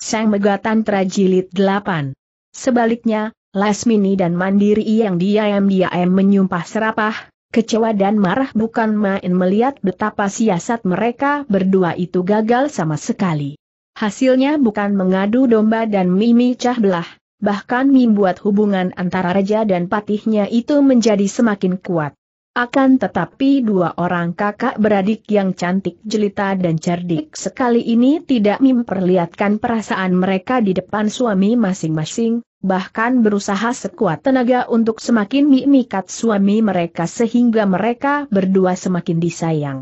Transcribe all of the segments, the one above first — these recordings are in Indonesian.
Sang Megatan Trajilid 8. Sebaliknya, Lasmini dan Mandiri yang diam-diam menyumpah serapah, kecewa dan marah bukan main melihat betapa siasat mereka berdua itu gagal sama sekali. Hasilnya bukan mengadu domba dan mimi cah belah, bahkan membuat hubungan antara raja dan patihnya itu menjadi semakin kuat. Akan tetapi dua orang kakak beradik yang cantik jelita dan cerdik sekali ini tidak memperlihatkan perasaan mereka di depan suami masing-masing, bahkan berusaha sekuat tenaga untuk semakin mimikat suami mereka sehingga mereka berdua semakin disayang.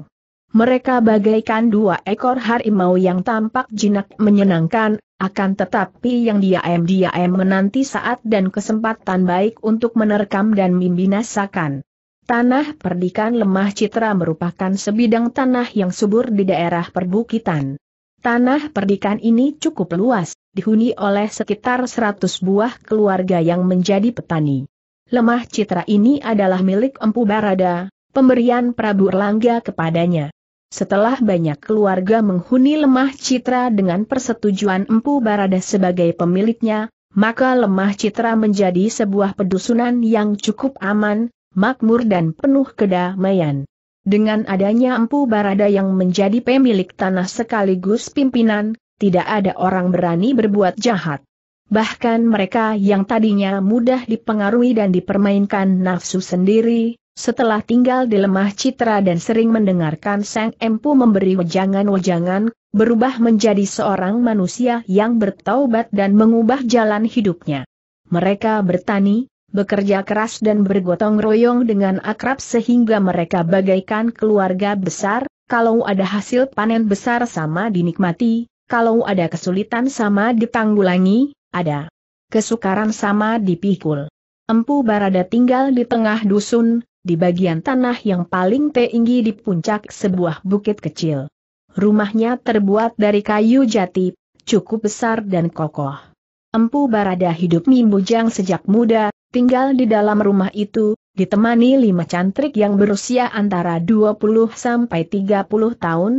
Mereka bagaikan dua ekor harimau yang tampak jinak menyenangkan, akan tetapi yang diam-diam menanti saat dan kesempatan baik untuk menerkam dan membinasakan. Tanah perdikan lemah citra merupakan sebidang tanah yang subur di daerah perbukitan. Tanah perdikan ini cukup luas, dihuni oleh sekitar 100 buah keluarga yang menjadi petani. Lemah citra ini adalah milik Empu Barada, pemberian Prabu Erlangga kepadanya. Setelah banyak keluarga menghuni lemah citra dengan persetujuan Empu Barada sebagai pemiliknya, maka lemah citra menjadi sebuah pedusunan yang cukup aman, makmur dan penuh kedamaian. Dengan adanya Empu Barada yang menjadi pemilik tanah sekaligus pimpinan, tidak ada orang berani berbuat jahat. Bahkan mereka yang tadinya mudah dipengaruhi dan dipermainkan nafsu sendiri, setelah tinggal di lemah citra dan sering mendengarkan Sang Empu memberi wejangan-wejangan, berubah menjadi seorang manusia yang bertaubat dan mengubah jalan hidupnya. Mereka bertani, bekerja keras dan bergotong royong dengan akrab sehingga mereka bagaikan keluarga besar, kalau ada hasil panen besar sama dinikmati, kalau ada kesulitan sama ditanggulangi, ada kesukaran sama dipikul. Empu Barada tinggal di tengah dusun, di bagian tanah yang paling tinggi di puncak sebuah bukit kecil. Rumahnya terbuat dari kayu jati, cukup besar dan kokoh. Empu Barada hidup mimbujang sejak muda, tinggal di dalam rumah itu, ditemani lima cantrik yang berusia antara 20 sampai 30 tahun.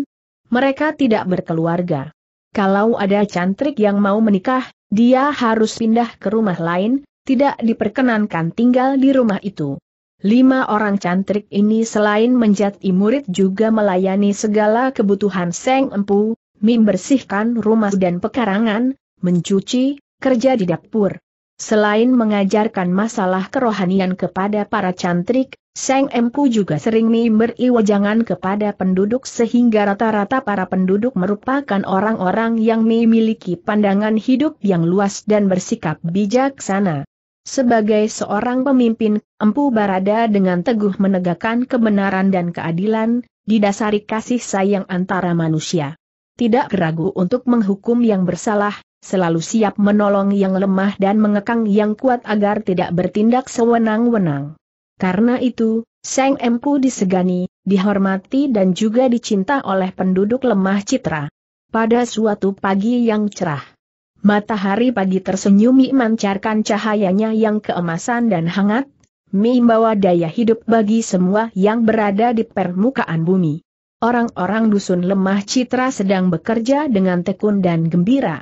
Mereka tidak berkeluarga. Kalau ada cantrik yang mau menikah, dia harus pindah ke rumah lain, tidak diperkenankan tinggal di rumah itu. Lima orang cantrik ini selain menjadi murid juga melayani segala kebutuhan Seng Empu, membersihkan rumah dan pekarangan, mencuci, kerja di dapur. Selain mengajarkan masalah kerohanian kepada para cantrik, Seng Empu juga sering memberi wajangan kepada penduduk sehingga rata-rata para penduduk merupakan orang-orang yang memiliki pandangan hidup yang luas dan bersikap bijaksana. Sebagai seorang pemimpin, Empu Barada dengan teguh menegakkan kebenaran dan keadilan, didasari kasih sayang antara manusia. Tidak ragu untuk menghukum yang bersalah, selalu siap menolong yang lemah dan mengekang yang kuat agar tidak bertindak sewenang-wenang. Karena itu, Seng Empu disegani, dihormati dan juga dicinta oleh penduduk lemah citra. Pada suatu pagi yang cerah, matahari pagi tersenyum memancarkan cahayanya yang keemasan dan hangat, membawa daya hidup bagi semua yang berada di permukaan bumi. Orang-orang dusun lemah citra sedang bekerja dengan tekun dan gembira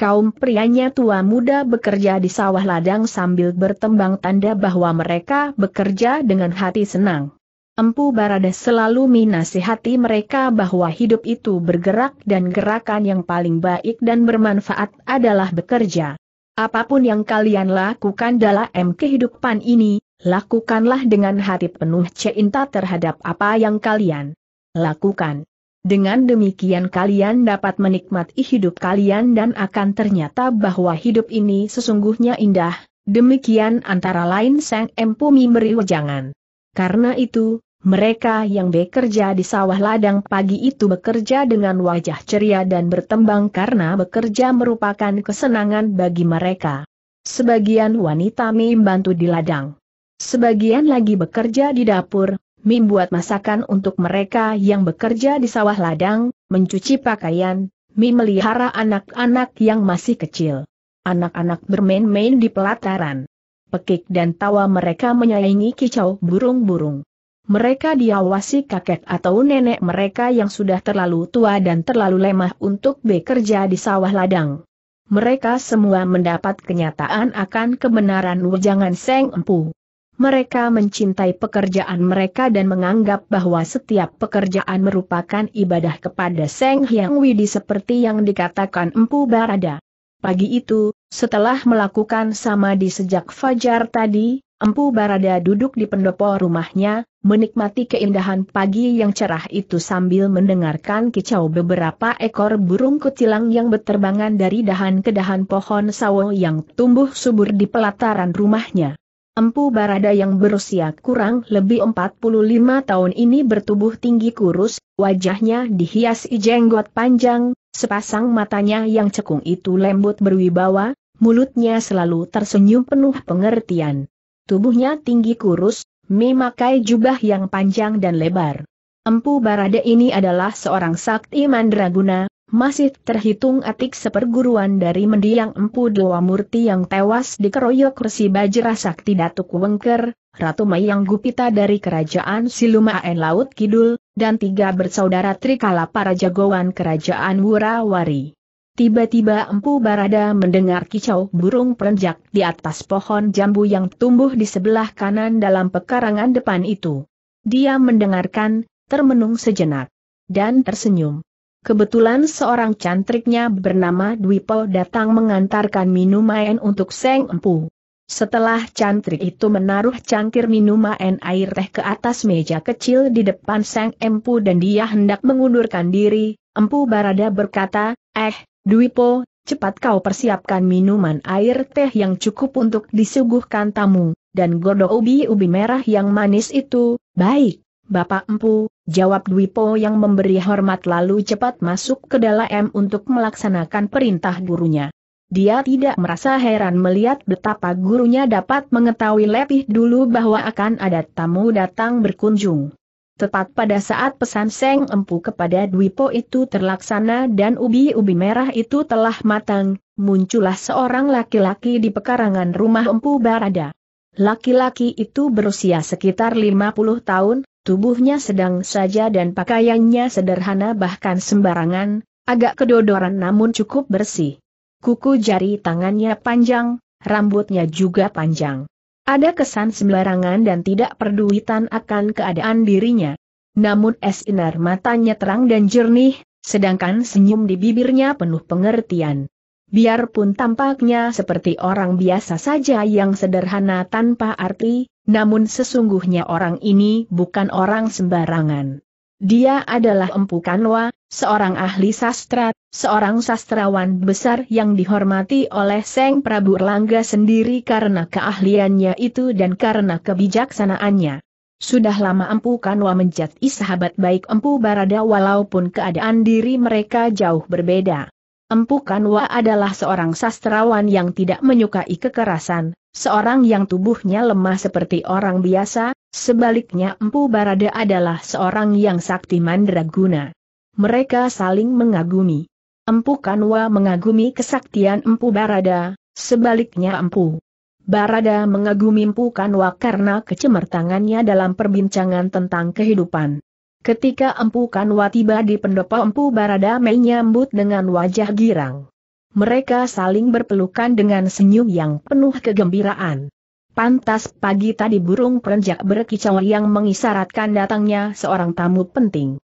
kaum prianya tua muda bekerja di sawah ladang sambil bertembang tanda bahwa mereka bekerja dengan hati senang. Empu Barada selalu minasihati mereka bahwa hidup itu bergerak dan gerakan yang paling baik dan bermanfaat adalah bekerja. Apapun yang kalian lakukan dalam kehidupan ini, lakukanlah dengan hati penuh cinta terhadap apa yang kalian lakukan. Dengan demikian kalian dapat menikmati hidup kalian dan akan ternyata bahwa hidup ini sesungguhnya indah, demikian antara lain Sang Empumi memberi wejangan. Karena itu, mereka yang bekerja di sawah ladang pagi itu bekerja dengan wajah ceria dan bertembang karena bekerja merupakan kesenangan bagi mereka. Sebagian wanita membantu di ladang. Sebagian lagi bekerja di dapur, Mim buat masakan untuk mereka yang bekerja di sawah ladang, mencuci pakaian, Mim melihara anak-anak yang masih kecil. Anak-anak bermain-main di pelataran. Pekik dan tawa mereka menyayangi kicau burung-burung. Mereka diawasi kakek atau nenek mereka yang sudah terlalu tua dan terlalu lemah untuk bekerja di sawah ladang. Mereka semua mendapat kenyataan akan kebenaran Wejangan Seng Empu mereka mencintai pekerjaan mereka dan menganggap bahwa setiap pekerjaan merupakan ibadah kepada Seng Hyang Widi seperti yang dikatakan Empu Barada. Pagi itu, setelah melakukan samadhi sejak fajar tadi, Empu Barada duduk di pendopo rumahnya, menikmati keindahan pagi yang cerah itu sambil mendengarkan kicau beberapa ekor burung kutilang yang berterbangan dari dahan ke dahan pohon sawo yang tumbuh subur di pelataran rumahnya. Empu Barada yang berusia kurang lebih 45 tahun ini bertubuh tinggi kurus, wajahnya dihiasi jenggot panjang, sepasang matanya yang cekung itu lembut berwibawa, mulutnya selalu tersenyum penuh pengertian. Tubuhnya tinggi kurus, memakai jubah yang panjang dan lebar. Empu Barada ini adalah seorang sakti mandraguna, masih terhitung atik seperguruan dari mendiang Empu Dewa Murti yang tewas dikeroyok Resi Bajra Sakti Datuk Wengker, Ratu Mayang Gupita dari Kerajaan Silumaen Laut Kidul, dan tiga bersaudara Trikala para jagoan Kerajaan Wurawari. Tiba-tiba Empu Barada mendengar kicau burung perenjak di atas pohon jambu yang tumbuh di sebelah kanan dalam pekarangan depan itu. Dia mendengarkan, termenung sejenak, dan tersenyum. Kebetulan seorang cantriknya bernama Dwi Po datang mengantarkan minuman untuk Seng Empu. Setelah cantrik itu menaruh cangkir minuman air teh ke atas meja kecil di depan Seng Empu dan dia hendak mengundurkan diri, Empu Barada berkata, Eh, Dwi Po, cepat kau persiapkan minuman air teh yang cukup untuk disuguhkan tamu, dan godok ubi-ubi merah yang manis itu, baik. Bapak Empu, jawab Dwi Po yang memberi hormat lalu cepat masuk ke dalam untuk melaksanakan perintah gurunya. Dia tidak merasa heran melihat betapa gurunya dapat mengetahui lebih dulu bahwa akan ada tamu datang berkunjung. Tepat pada saat pesan Seng Empu kepada Dwi Po itu terlaksana dan ubi-ubi merah itu telah matang, muncullah seorang laki-laki di pekarangan rumah Empu Barada. Laki-laki itu berusia sekitar 50 tahun, tubuhnya sedang saja dan pakaiannya sederhana bahkan sembarangan, agak kedodoran namun cukup bersih. Kuku jari tangannya panjang, rambutnya juga panjang. Ada kesan sembarangan dan tidak perduitan akan keadaan dirinya. Namun es inar matanya terang dan jernih, sedangkan senyum di bibirnya penuh pengertian. Biarpun tampaknya seperti orang biasa saja yang sederhana tanpa arti, namun sesungguhnya orang ini bukan orang sembarangan. Dia adalah Empu Kanwa, seorang ahli sastra, seorang sastrawan besar yang dihormati oleh Seng Prabu Erlangga sendiri karena keahliannya itu dan karena kebijaksanaannya. Sudah lama Empu Kanwa menjadi sahabat baik Empu Barada walaupun keadaan diri mereka jauh berbeda. Empu Kanwa adalah seorang sastrawan yang tidak menyukai kekerasan, seorang yang tubuhnya lemah seperti orang biasa, sebaliknya Empu Barada adalah seorang yang sakti mandraguna. Mereka saling mengagumi. Empu Kanwa mengagumi kesaktian Empu Barada, sebaliknya Empu Barada mengagumi Empu Kanwa karena kecemertangannya dalam perbincangan tentang kehidupan. Ketika Empu Kanwa tiba di pendopo Empu barada menyambut dengan wajah girang. Mereka saling berpelukan dengan senyum yang penuh kegembiraan. Pantas pagi tadi burung perenjak berkicau yang mengisyaratkan datangnya seorang tamu penting.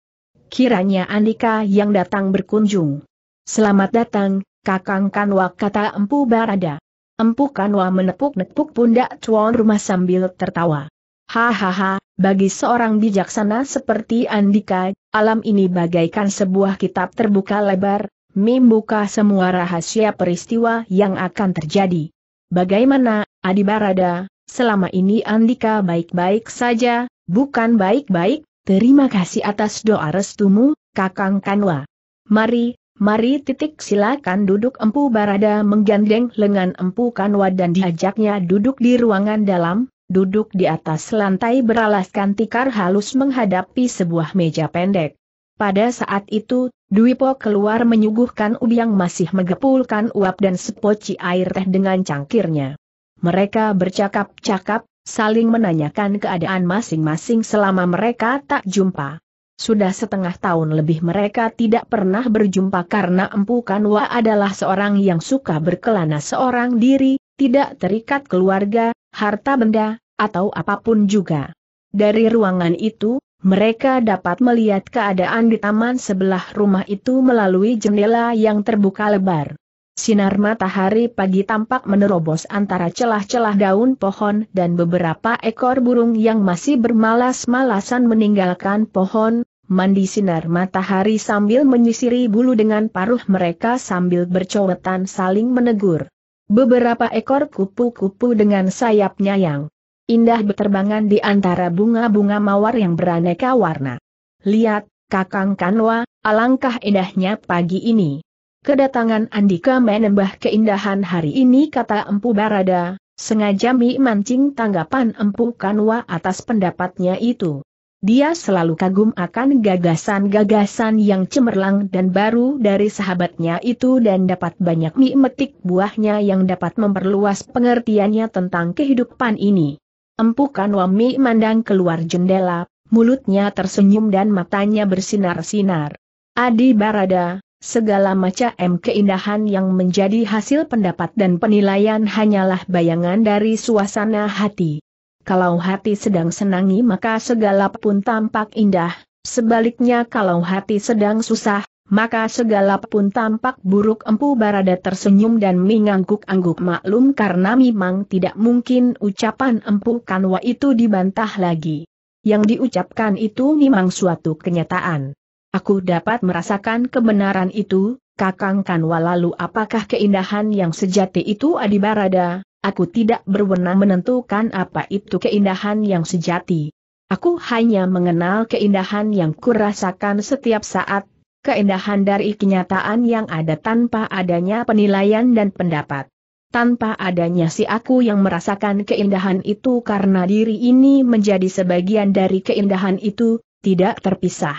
Kiranya Andika yang datang berkunjung. Selamat datang, Kakang Kanwa kata Empu Barada. Empu Kanwa menepuk-nepuk pundak tuan rumah sambil tertawa. Hahaha, bagi seorang bijaksana seperti Andika, alam ini bagaikan sebuah kitab terbuka lebar, membuka semua rahasia peristiwa yang akan terjadi. Bagaimana, Adi Barada, selama ini Andika baik-baik saja, bukan baik-baik, terima kasih atas doa restumu, Kakang Kanwa. Mari, mari titik silakan duduk Empu Barada menggandeng lengan Empu Kanwa dan diajaknya duduk di ruangan dalam, duduk di atas lantai beralaskan tikar halus menghadapi sebuah meja pendek. Pada saat itu, Dwi Po keluar menyuguhkan Ubi yang masih menggepulkan uap dan sepoci air teh dengan cangkirnya. Mereka bercakap-cakap, saling menanyakan keadaan masing-masing selama mereka tak jumpa. Sudah setengah tahun lebih mereka tidak pernah berjumpa karena Empu Kanwa adalah seorang yang suka berkelana seorang diri, tidak terikat keluarga, harta benda, atau apapun juga. Dari ruangan itu, mereka dapat melihat keadaan di taman sebelah rumah itu melalui jendela yang terbuka lebar. Sinar matahari pagi tampak menerobos antara celah-celah daun pohon dan beberapa ekor burung yang masih bermalas-malasan meninggalkan pohon, mandi sinar matahari sambil menyisiri bulu dengan paruh mereka sambil bercowetan saling menegur. Beberapa ekor kupu-kupu dengan sayapnya yang indah berterbangan di antara bunga-bunga mawar yang beraneka warna. Lihat, Kakang Kanwa, alangkah indahnya pagi ini. Kedatangan Andika menambah keindahan hari ini kata Empu Barada, sengaja mi mancing tanggapan Empu Kanwa atas pendapatnya itu. Dia selalu kagum akan gagasan-gagasan yang cemerlang dan baru dari sahabatnya itu dan dapat banyak mimetik buahnya yang dapat memperluas pengertiannya tentang kehidupan ini. Empukan Wami mandang keluar jendela, mulutnya tersenyum dan matanya bersinar-sinar. Adi Barada, segala macam keindahan yang menjadi hasil pendapat dan penilaian hanyalah bayangan dari suasana hati. Kalau hati sedang senangi maka segala pun tampak indah, sebaliknya kalau hati sedang susah, maka segala pun tampak buruk empu barada tersenyum dan mengangguk-angguk maklum karena memang tidak mungkin ucapan empu kanwa itu dibantah lagi. Yang diucapkan itu memang suatu kenyataan. Aku dapat merasakan kebenaran itu, kakang kanwa lalu apakah keindahan yang sejati itu adi barada, aku tidak berwenang menentukan apa itu keindahan yang sejati. Aku hanya mengenal keindahan yang kurasakan setiap saat, keindahan dari kenyataan yang ada tanpa adanya penilaian dan pendapat. Tanpa adanya si aku yang merasakan keindahan itu karena diri ini menjadi sebagian dari keindahan itu, tidak terpisah.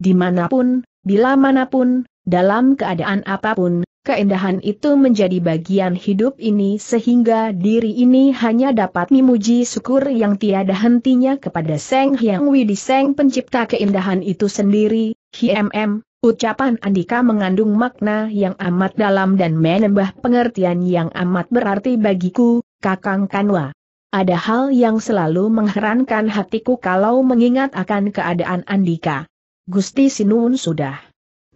Dimanapun, bila manapun, dalam keadaan apapun, Keindahan itu menjadi bagian hidup ini sehingga diri ini hanya dapat memuji syukur yang tiada hentinya kepada Seng Hyang Widi Seng pencipta keindahan itu sendiri, HMM. Ucapan Andika mengandung makna yang amat dalam dan menambah pengertian yang amat berarti bagiku, Kakang Kanwa. Ada hal yang selalu mengherankan hatiku kalau mengingat akan keadaan Andika. Gusti Sinun sudah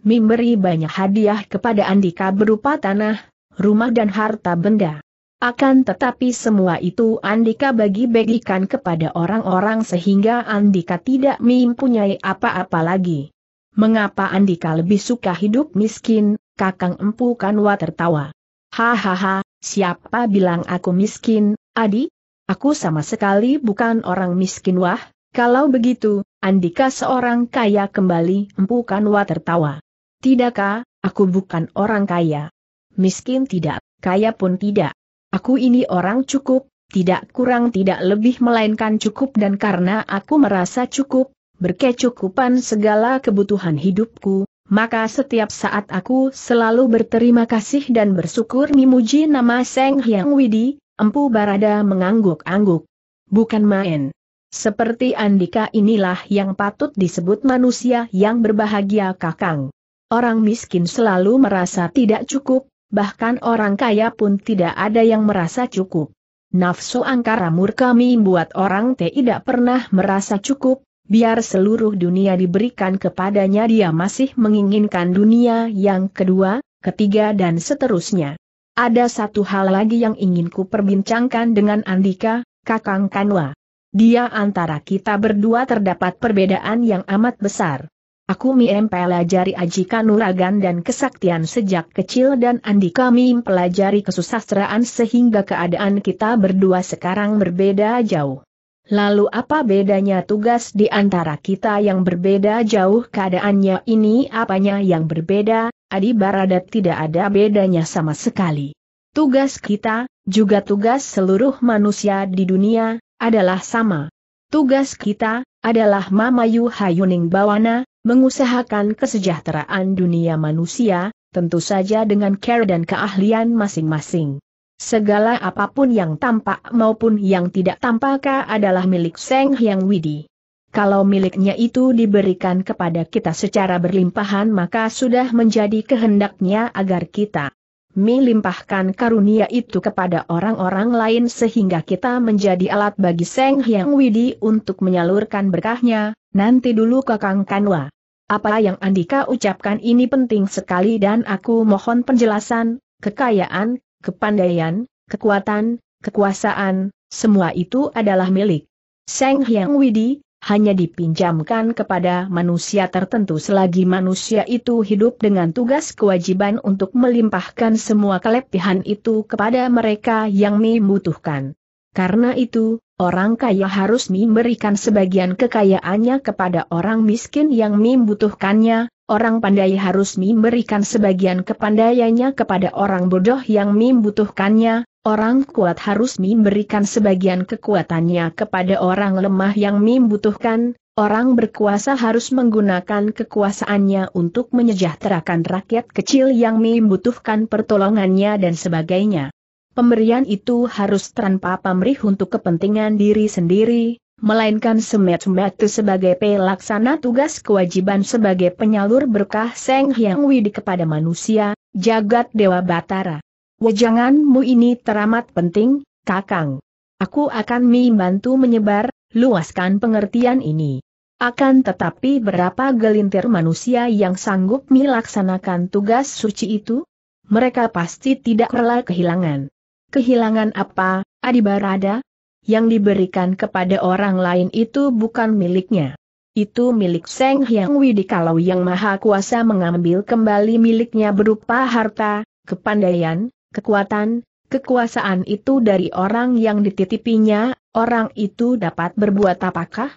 memberi banyak hadiah kepada Andika berupa tanah, rumah dan harta benda. Akan tetapi semua itu Andika bagi-bagikan kepada orang-orang sehingga Andika tidak mempunyai apa-apa lagi. Mengapa Andika lebih suka hidup miskin, kakang empu kanwa tertawa. Hahaha, siapa bilang aku miskin, Adi? Aku sama sekali bukan orang miskin wah, kalau begitu, Andika seorang kaya kembali empu kanwa tertawa. Tidakkah, aku bukan orang kaya. Miskin tidak, kaya pun tidak. Aku ini orang cukup, tidak kurang tidak lebih melainkan cukup dan karena aku merasa cukup, berkecukupan segala kebutuhan hidupku, maka setiap saat aku selalu berterima kasih dan bersyukur memuji nama Seng Hyang Widi, Empu Barada mengangguk-angguk. Bukan main. Seperti Andika inilah yang patut disebut manusia yang berbahagia kakang. Orang miskin selalu merasa tidak cukup, bahkan orang kaya pun tidak ada yang merasa cukup. Nafsu angkara murkami buat orang tidak pernah merasa cukup, biar seluruh dunia diberikan kepadanya dia masih menginginkan dunia yang kedua, ketiga dan seterusnya. Ada satu hal lagi yang ingin ku perbincangkan dengan Andika, Kakang Kanwa. Dia antara kita berdua terdapat perbedaan yang amat besar. Aku mempelajari pelajari aji kanuragan dan kesaktian sejak kecil dan Andi kami pelajari kesusastraan sehingga keadaan kita berdua sekarang berbeda jauh. Lalu apa bedanya tugas di antara kita yang berbeda jauh keadaannya ini apanya yang berbeda, Adi Baradat tidak ada bedanya sama sekali. Tugas kita, juga tugas seluruh manusia di dunia, adalah sama. Tugas kita, adalah Mamayu Hayuning Bawana, mengusahakan kesejahteraan dunia manusia, tentu saja dengan care dan keahlian masing-masing. Segala apapun yang tampak maupun yang tidak tampak adalah milik Seng Hyang Widi. Kalau miliknya itu diberikan kepada kita secara berlimpahan maka sudah menjadi kehendaknya agar kita melimpahkan karunia itu kepada orang-orang lain sehingga kita menjadi alat bagi Seng Hyang Widi untuk menyalurkan berkahnya, nanti dulu Kakang Kanwa. Apa yang Andika ucapkan ini penting sekali dan aku mohon penjelasan, kekayaan, kepandaian, kekuatan, kekuasaan, semua itu adalah milik Seng Hyang Widi, hanya dipinjamkan kepada manusia tertentu selagi manusia itu hidup dengan tugas kewajiban untuk melimpahkan semua kelebihan itu kepada mereka yang membutuhkan. Karena itu, Orang kaya harus memberikan sebagian kekayaannya kepada orang miskin yang membutuhkannya, orang pandai harus memberikan sebagian kepandaiannya kepada orang bodoh yang membutuhkannya, orang kuat harus memberikan sebagian kekuatannya kepada orang lemah yang membutuhkan, orang berkuasa harus menggunakan kekuasaannya untuk menyejahterakan rakyat kecil yang membutuhkan pertolongannya dan sebagainya pemberian itu harus tanpa pamrih untuk kepentingan diri sendiri, melainkan semet-semetu sebagai pelaksana tugas kewajiban sebagai penyalur berkah Seng Hyang Widi kepada manusia, jagat Dewa Batara. Wejanganmu ini teramat penting, Kakang. Aku akan membantu menyebar, luaskan pengertian ini. Akan tetapi berapa gelintir manusia yang sanggup melaksanakan tugas suci itu? Mereka pasti tidak rela kehilangan. Kehilangan apa, Adi Barada? Yang diberikan kepada orang lain itu bukan miliknya. Itu milik Seng Hyang Widi kalau yang maha kuasa mengambil kembali miliknya berupa harta, kepandaian, kekuatan, kekuasaan itu dari orang yang dititipinya, orang itu dapat berbuat apakah?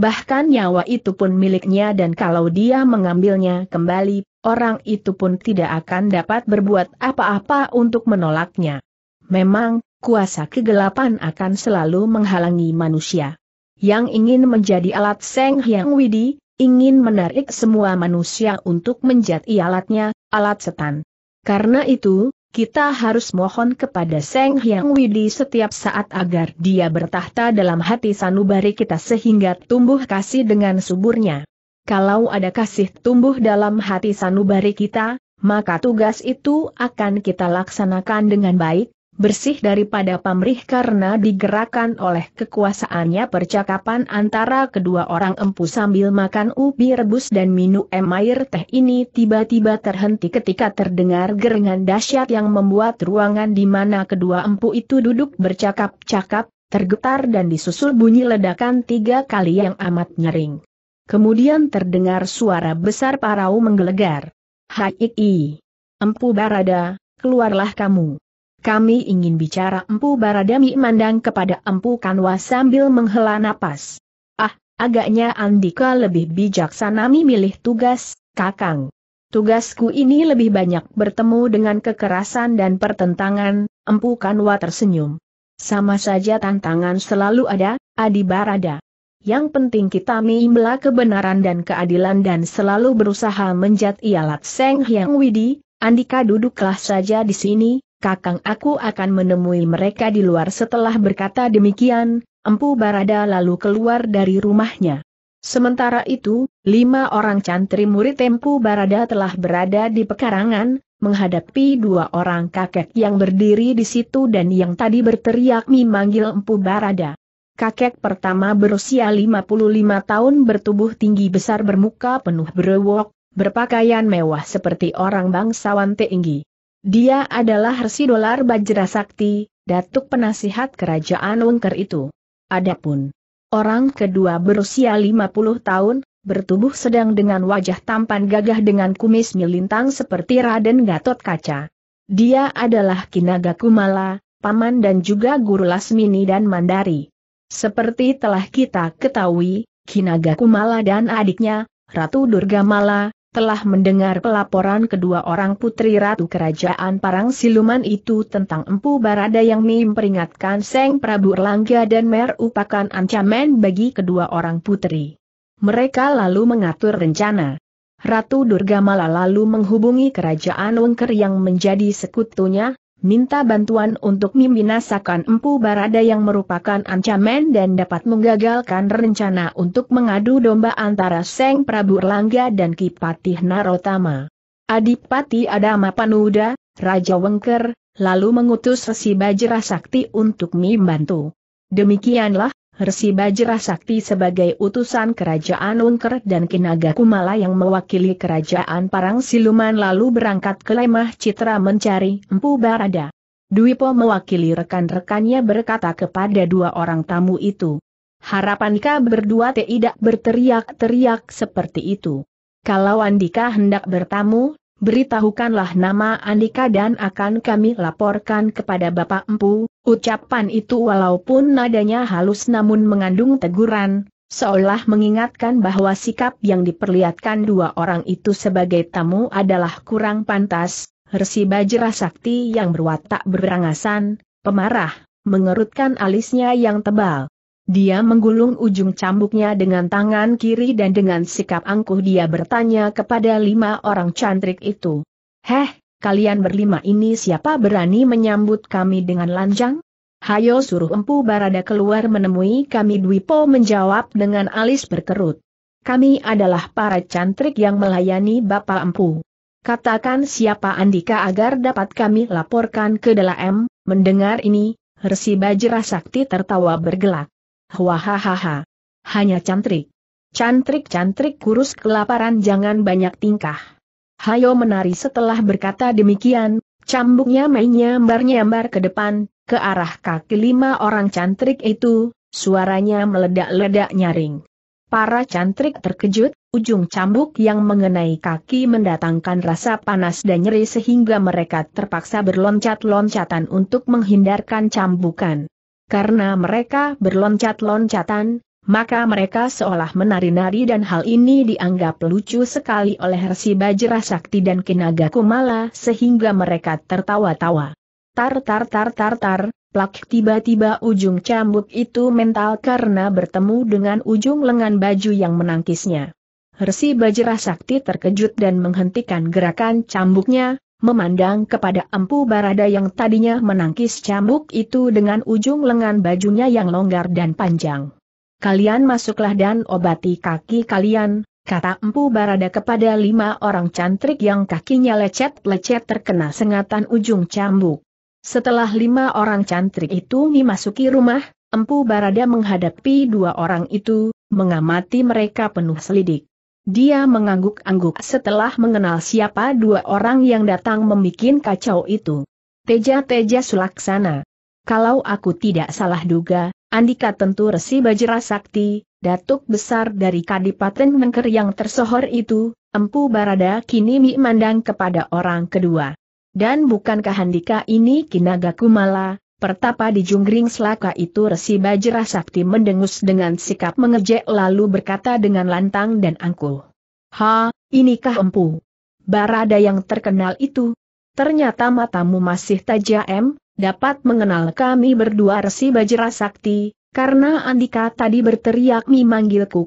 Bahkan nyawa itu pun miliknya dan kalau dia mengambilnya kembali, orang itu pun tidak akan dapat berbuat apa-apa untuk menolaknya. Memang, kuasa kegelapan akan selalu menghalangi manusia. Yang ingin menjadi alat Seng Hyang Widi, ingin menarik semua manusia untuk menjadi alatnya, alat setan. Karena itu, kita harus mohon kepada Seng Hyang Widi setiap saat agar dia bertahta dalam hati sanubari kita sehingga tumbuh kasih dengan suburnya. Kalau ada kasih tumbuh dalam hati sanubari kita, maka tugas itu akan kita laksanakan dengan baik, bersih daripada pamrih karena digerakkan oleh kekuasaannya percakapan antara kedua orang empu sambil makan ubi rebus dan minum air teh ini tiba-tiba terhenti ketika terdengar gerengan dahsyat yang membuat ruangan di mana kedua empu itu duduk bercakap-cakap, tergetar dan disusul bunyi ledakan tiga kali yang amat nyering. Kemudian terdengar suara besar parau menggelegar. Hai, Empu Barada, keluarlah kamu kami ingin bicara Empu Baradami mandang kepada Empu Kanwa sambil menghela napas. Ah, agaknya Andika lebih bijaksana memilih tugas, Kakang. Tugasku ini lebih banyak bertemu dengan kekerasan dan pertentangan, Empu Kanwa tersenyum. Sama saja tantangan selalu ada, Adi Barada. Yang penting kita mimbla kebenaran dan keadilan dan selalu berusaha menjat ialat Seng Hyang Widi, Andika duduklah saja di sini, Kakang aku akan menemui mereka di luar setelah berkata demikian, Empu Barada lalu keluar dari rumahnya. Sementara itu, lima orang cantri murid Empu Barada telah berada di pekarangan, menghadapi dua orang kakek yang berdiri di situ dan yang tadi berteriak memanggil Empu Barada. Kakek pertama berusia 55 tahun bertubuh tinggi besar bermuka penuh berewok, berpakaian mewah seperti orang bangsawan tinggi. Dia adalah Resi Dolar Bajra Sakti, datuk penasihat kerajaan Wengker itu. Adapun orang kedua berusia 50 tahun, bertubuh sedang dengan wajah tampan gagah dengan kumis melintang seperti Raden Gatot Kaca. Dia adalah Kinaga Kumala, paman dan juga guru Lasmini dan Mandari. Seperti telah kita ketahui, Kinaga Kumala dan adiknya, Ratu Durga Mala telah mendengar pelaporan kedua orang putri ratu kerajaan Parang Siluman itu tentang Empu Barada yang memperingatkan Seng Prabu Erlangga dan merupakan ancaman bagi kedua orang putri. Mereka lalu mengatur rencana. Ratu Durga malah lalu menghubungi kerajaan Wengker yang menjadi sekutunya, minta bantuan untuk membinasakan Empu Barada yang merupakan ancaman dan dapat menggagalkan rencana untuk mengadu domba antara Seng Prabu Erlangga dan Kipatih Narotama. Adipati Adama Panuda, Raja Wengker, lalu mengutus Resi Bajra Sakti untuk membantu. Demikianlah, Resi Bajra Sakti sebagai utusan kerajaan Ungker dan Kinaga Kumala yang mewakili kerajaan Parang Siluman lalu berangkat ke Lemah Citra mencari Empu Barada. Dwipo mewakili rekan-rekannya berkata kepada dua orang tamu itu. Harapankah berdua tidak berteriak-teriak seperti itu? Kalau Andika hendak bertamu, beritahukanlah nama Andika dan akan kami laporkan kepada Bapak Empu, ucapan itu walaupun nadanya halus namun mengandung teguran, seolah mengingatkan bahwa sikap yang diperlihatkan dua orang itu sebagai tamu adalah kurang pantas, Resi Bajra Sakti yang berwatak berangasan, pemarah, mengerutkan alisnya yang tebal. Dia menggulung ujung cambuknya dengan tangan kiri dan dengan sikap angkuh dia bertanya kepada lima orang cantrik itu. Heh, kalian berlima ini siapa berani menyambut kami dengan lanjang? Hayo suruh Empu Barada keluar menemui kami Dwipo menjawab dengan alis berkerut. Kami adalah para cantrik yang melayani Bapak Empu. Katakan siapa Andika agar dapat kami laporkan ke Dela M. Mendengar ini, Hersi Bajra Sakti tertawa bergelak. Hahaha. Hanya cantrik. Cantrik-cantrik kurus kelaparan jangan banyak tingkah. Hayo menari setelah berkata demikian, cambuknya mainnya nyambar-nyambar ke depan, ke arah kaki lima orang cantrik itu, suaranya meledak-ledak nyaring. Para cantrik terkejut, ujung cambuk yang mengenai kaki mendatangkan rasa panas dan nyeri sehingga mereka terpaksa berloncat-loncatan untuk menghindarkan cambukan. Karena mereka berloncat-loncatan, maka mereka seolah menari-nari dan hal ini dianggap lucu sekali oleh Resi Bajra Sakti dan Kinaga Kumala sehingga mereka tertawa-tawa. Tar tar tar tar tar, plak tiba-tiba ujung cambuk itu mental karena bertemu dengan ujung lengan baju yang menangkisnya. Resi Bajra Sakti terkejut dan menghentikan gerakan cambuknya, Memandang kepada Empu Barada yang tadinya menangkis cambuk itu dengan ujung lengan bajunya yang longgar dan panjang. Kalian masuklah dan obati kaki kalian, kata Empu Barada kepada lima orang cantrik yang kakinya lecet-lecet terkena sengatan ujung cambuk. Setelah lima orang cantrik itu memasuki rumah, Empu Barada menghadapi dua orang itu, mengamati mereka penuh selidik. Dia mengangguk-angguk setelah mengenal siapa dua orang yang datang membuat kacau itu. Teja-teja sulaksana. Kalau aku tidak salah duga, Andika tentu resi bajra sakti, datuk besar dari Kadipaten Mengker yang tersohor itu, Empu Barada kini memandang kepada orang kedua. Dan bukankah Andika ini Kinaga Kumala, Pertapa di Junggring Selaka itu Resi Bajra Sakti mendengus dengan sikap mengejek lalu berkata dengan lantang dan angkuh. Ha, inikah empu? Barada yang terkenal itu? Ternyata matamu masih tajam, dapat mengenal kami berdua Resi Bajra Sakti, karena Andika tadi berteriak mi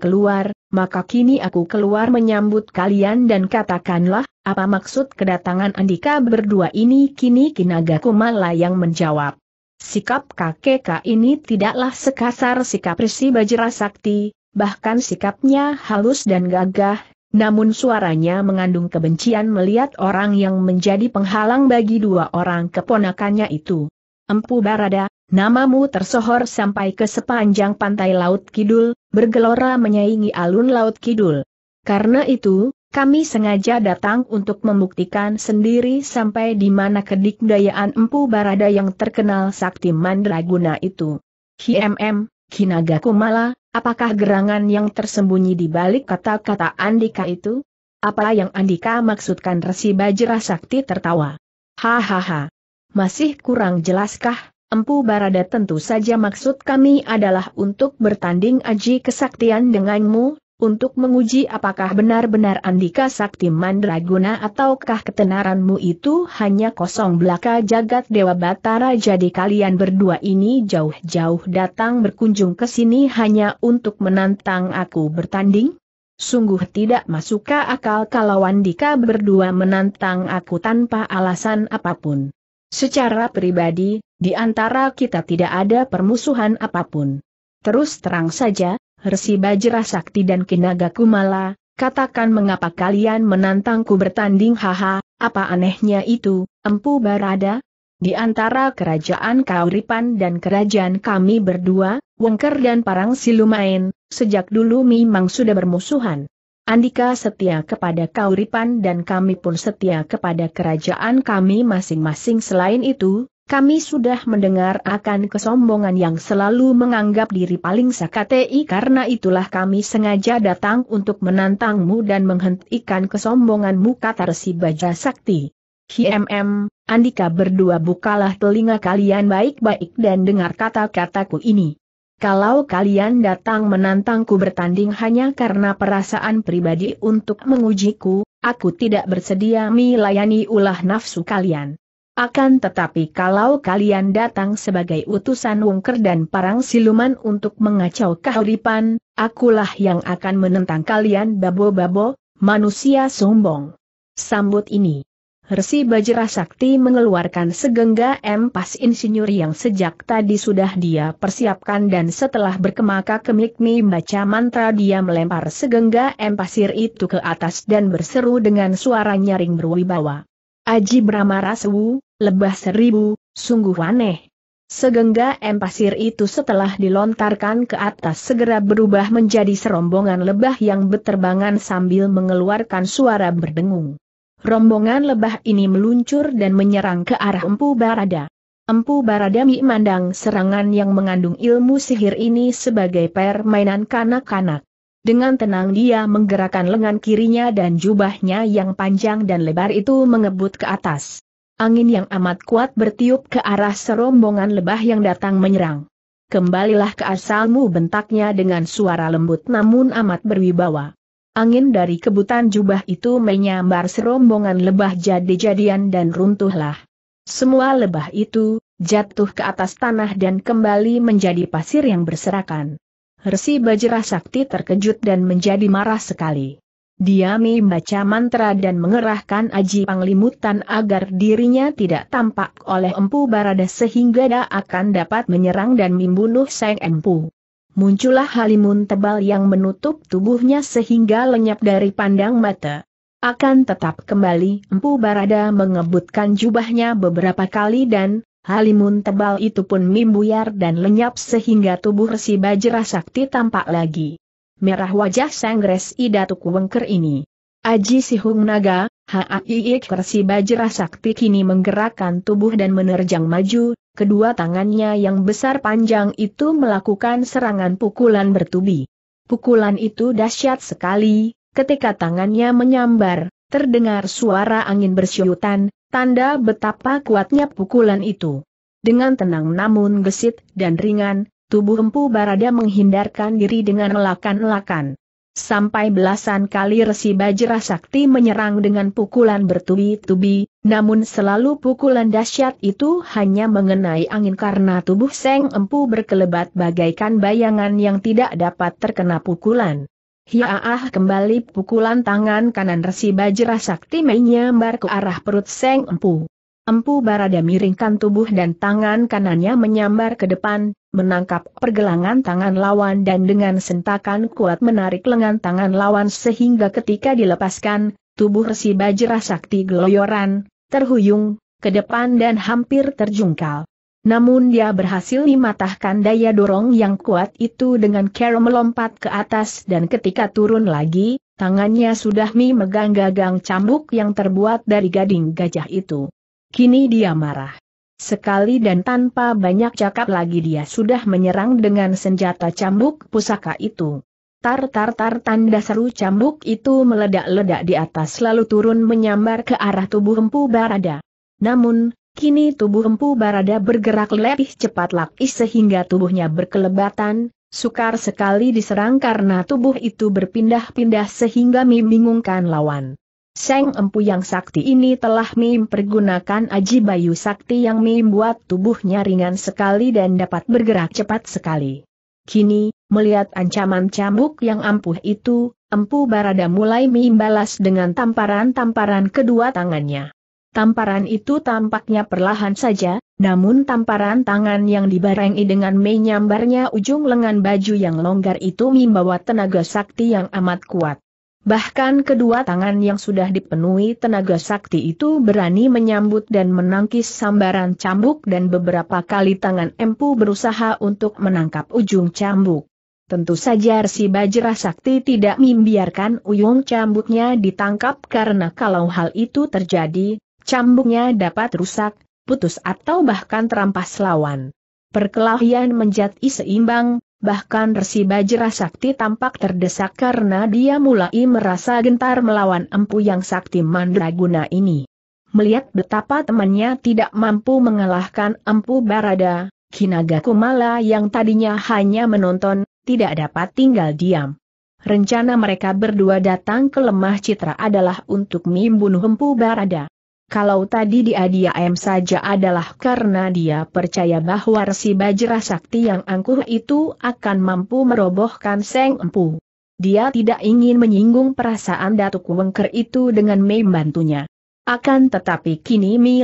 keluar, maka kini aku keluar menyambut kalian dan katakanlah, apa maksud kedatangan Andika berdua ini kini Kinagaku malah yang menjawab. Sikap kakek ini tidaklah sekasar sikap Resi Bajra Sakti, bahkan sikapnya halus dan gagah, namun suaranya mengandung kebencian melihat orang yang menjadi penghalang bagi dua orang keponakannya itu. Empu Barada, namamu tersohor sampai ke sepanjang pantai Laut Kidul, bergelora menyaingi alun Laut Kidul. Karena itu, kami sengaja datang untuk membuktikan sendiri sampai di mana kedikdayaan Empu Barada yang terkenal sakti mandraguna itu. HMM, Kinaga Kumala, apakah gerangan yang tersembunyi di balik kata-kata Andika itu? Apa yang Andika maksudkan Resi Bajra Sakti tertawa? Hahaha. Masih kurang jelaskah? Empu Barada tentu saja maksud kami adalah untuk bertanding aji kesaktian denganmu, untuk menguji apakah benar-benar Andika Sakti Mandraguna ataukah ketenaranmu itu hanya kosong belaka jagat Dewa Batara jadi kalian berdua ini jauh-jauh datang berkunjung ke sini hanya untuk menantang aku bertanding? Sungguh tidak masuk akal kalau Andika berdua menantang aku tanpa alasan apapun. Secara pribadi, di antara kita tidak ada permusuhan apapun. Terus terang saja, Resi Bajra Sakti dan Kinaga Kumala, katakan mengapa kalian menantangku bertanding haha, apa anehnya itu, empu barada? Di antara kerajaan Kauripan dan kerajaan kami berdua, Wengker dan Parang Silumain, sejak dulu memang sudah bermusuhan. Andika setia kepada Kauripan dan kami pun setia kepada kerajaan kami masing-masing selain itu, kami sudah mendengar akan kesombongan yang selalu menganggap diri paling sakati. karena itulah kami sengaja datang untuk menantangmu dan menghentikan kesombonganmu kata Resi Baja Sakti. HMM, Andika berdua bukalah telinga kalian baik-baik dan dengar kata-kataku ini. Kalau kalian datang menantangku bertanding hanya karena perasaan pribadi untuk mengujiku, aku tidak bersedia melayani ulah nafsu kalian. Akan tetapi kalau kalian datang sebagai utusan Wungker dan parang siluman untuk mengacau kehidupan, akulah yang akan menentang kalian babo-babo, manusia sombong. Sambut ini. Resi Bajra Sakti mengeluarkan segengga empas insinyur yang sejak tadi sudah dia persiapkan dan setelah berkemaka kemikmi baca mantra dia melempar segengga empasir itu ke atas dan berseru dengan suara nyaring berwibawa. Aji Brahma Rasu, Lebah seribu, sungguh aneh. Segengga em pasir itu setelah dilontarkan ke atas segera berubah menjadi serombongan lebah yang beterbangan sambil mengeluarkan suara berdengung. Rombongan lebah ini meluncur dan menyerang ke arah Empu Barada. Empu Barada memandang serangan yang mengandung ilmu sihir ini sebagai permainan kanak-kanak. Dengan tenang dia menggerakkan lengan kirinya dan jubahnya yang panjang dan lebar itu mengebut ke atas. Angin yang amat kuat bertiup ke arah serombongan lebah yang datang menyerang. Kembalilah ke asalmu bentaknya dengan suara lembut namun amat berwibawa. Angin dari kebutan jubah itu menyambar serombongan lebah jadi-jadian dan runtuhlah. Semua lebah itu, jatuh ke atas tanah dan kembali menjadi pasir yang berserakan. Resi Bajra Sakti terkejut dan menjadi marah sekali. Dia membaca mantra dan mengerahkan aji panglimutan agar dirinya tidak tampak oleh Empu Barada sehingga dia akan dapat menyerang dan membunuh Sang Empu. Muncullah halimun tebal yang menutup tubuhnya sehingga lenyap dari pandang mata. Akan tetap kembali, Empu Barada mengebutkan jubahnya beberapa kali dan halimun tebal itu pun membuyar dan lenyap sehingga tubuh Resi Bajra Sakti tampak lagi merah wajah Sanggres Idatuk Wengker ini. Aji Sihung Naga, Haiik Kersi Bajra Sakti kini menggerakkan tubuh dan menerjang maju, kedua tangannya yang besar panjang itu melakukan serangan pukulan bertubi. Pukulan itu dahsyat sekali, ketika tangannya menyambar, terdengar suara angin bersyutan, tanda betapa kuatnya pukulan itu. Dengan tenang namun gesit dan ringan, tubuh Empu Barada menghindarkan diri dengan elakan-elakan. Sampai belasan kali Resi Bajra Sakti menyerang dengan pukulan bertubi-tubi, namun selalu pukulan dahsyat itu hanya mengenai angin karena tubuh Seng Empu berkelebat bagaikan bayangan yang tidak dapat terkena pukulan. Hiaah kembali pukulan tangan kanan Resi Bajra Sakti menyambar ke arah perut Seng Empu. Empu Barada miringkan tubuh dan tangan kanannya menyambar ke depan, menangkap pergelangan tangan lawan dan dengan sentakan kuat menarik lengan tangan lawan sehingga ketika dilepaskan, tubuh resi bajra sakti geloyoran, terhuyung, ke depan dan hampir terjungkal. Namun dia berhasil mematahkan daya dorong yang kuat itu dengan cara melompat ke atas dan ketika turun lagi, tangannya sudah memegang gagang cambuk yang terbuat dari gading gajah itu. Kini dia marah. Sekali dan tanpa banyak cakap lagi dia sudah menyerang dengan senjata cambuk pusaka itu. Tar tar tar tanda seru cambuk itu meledak-ledak di atas lalu turun menyambar ke arah tubuh empu barada. Namun, kini tubuh empu barada bergerak lebih cepat lagi sehingga tubuhnya berkelebatan, sukar sekali diserang karena tubuh itu berpindah-pindah sehingga membingungkan lawan. Seng Empu yang sakti ini telah Mim pergunakan aji bayu sakti yang Mim buat tubuhnya ringan sekali dan dapat bergerak cepat sekali. Kini, melihat ancaman cambuk yang ampuh itu, Empu Barada mulai Mim balas dengan tamparan-tamparan kedua tangannya. Tamparan itu tampaknya perlahan saja, namun tamparan tangan yang dibarengi dengan menyambarnya ujung lengan baju yang longgar itu membawa tenaga sakti yang amat kuat. Bahkan kedua tangan yang sudah dipenuhi tenaga sakti itu berani menyambut dan menangkis sambaran cambuk dan beberapa kali tangan empu berusaha untuk menangkap ujung cambuk. Tentu saja si Bajra Sakti tidak membiarkan ujung cambuknya ditangkap karena kalau hal itu terjadi, cambuknya dapat rusak, putus atau bahkan terampas lawan. Perkelahian menjadi seimbang, Bahkan Resi Bajra Sakti tampak terdesak karena dia mulai merasa gentar melawan empu yang sakti mandraguna ini. Melihat betapa temannya tidak mampu mengalahkan empu Barada, Kinaga Kumala yang tadinya hanya menonton, tidak dapat tinggal diam. Rencana mereka berdua datang ke lemah citra adalah untuk membunuh empu Barada. Kalau tadi dia diam saja adalah karena dia percaya bahwa resi bajra sakti yang angkuh itu akan mampu merobohkan Seng Empu. Dia tidak ingin menyinggung perasaan Datuk Wengker itu dengan membantunya. Akan tetapi kini Mi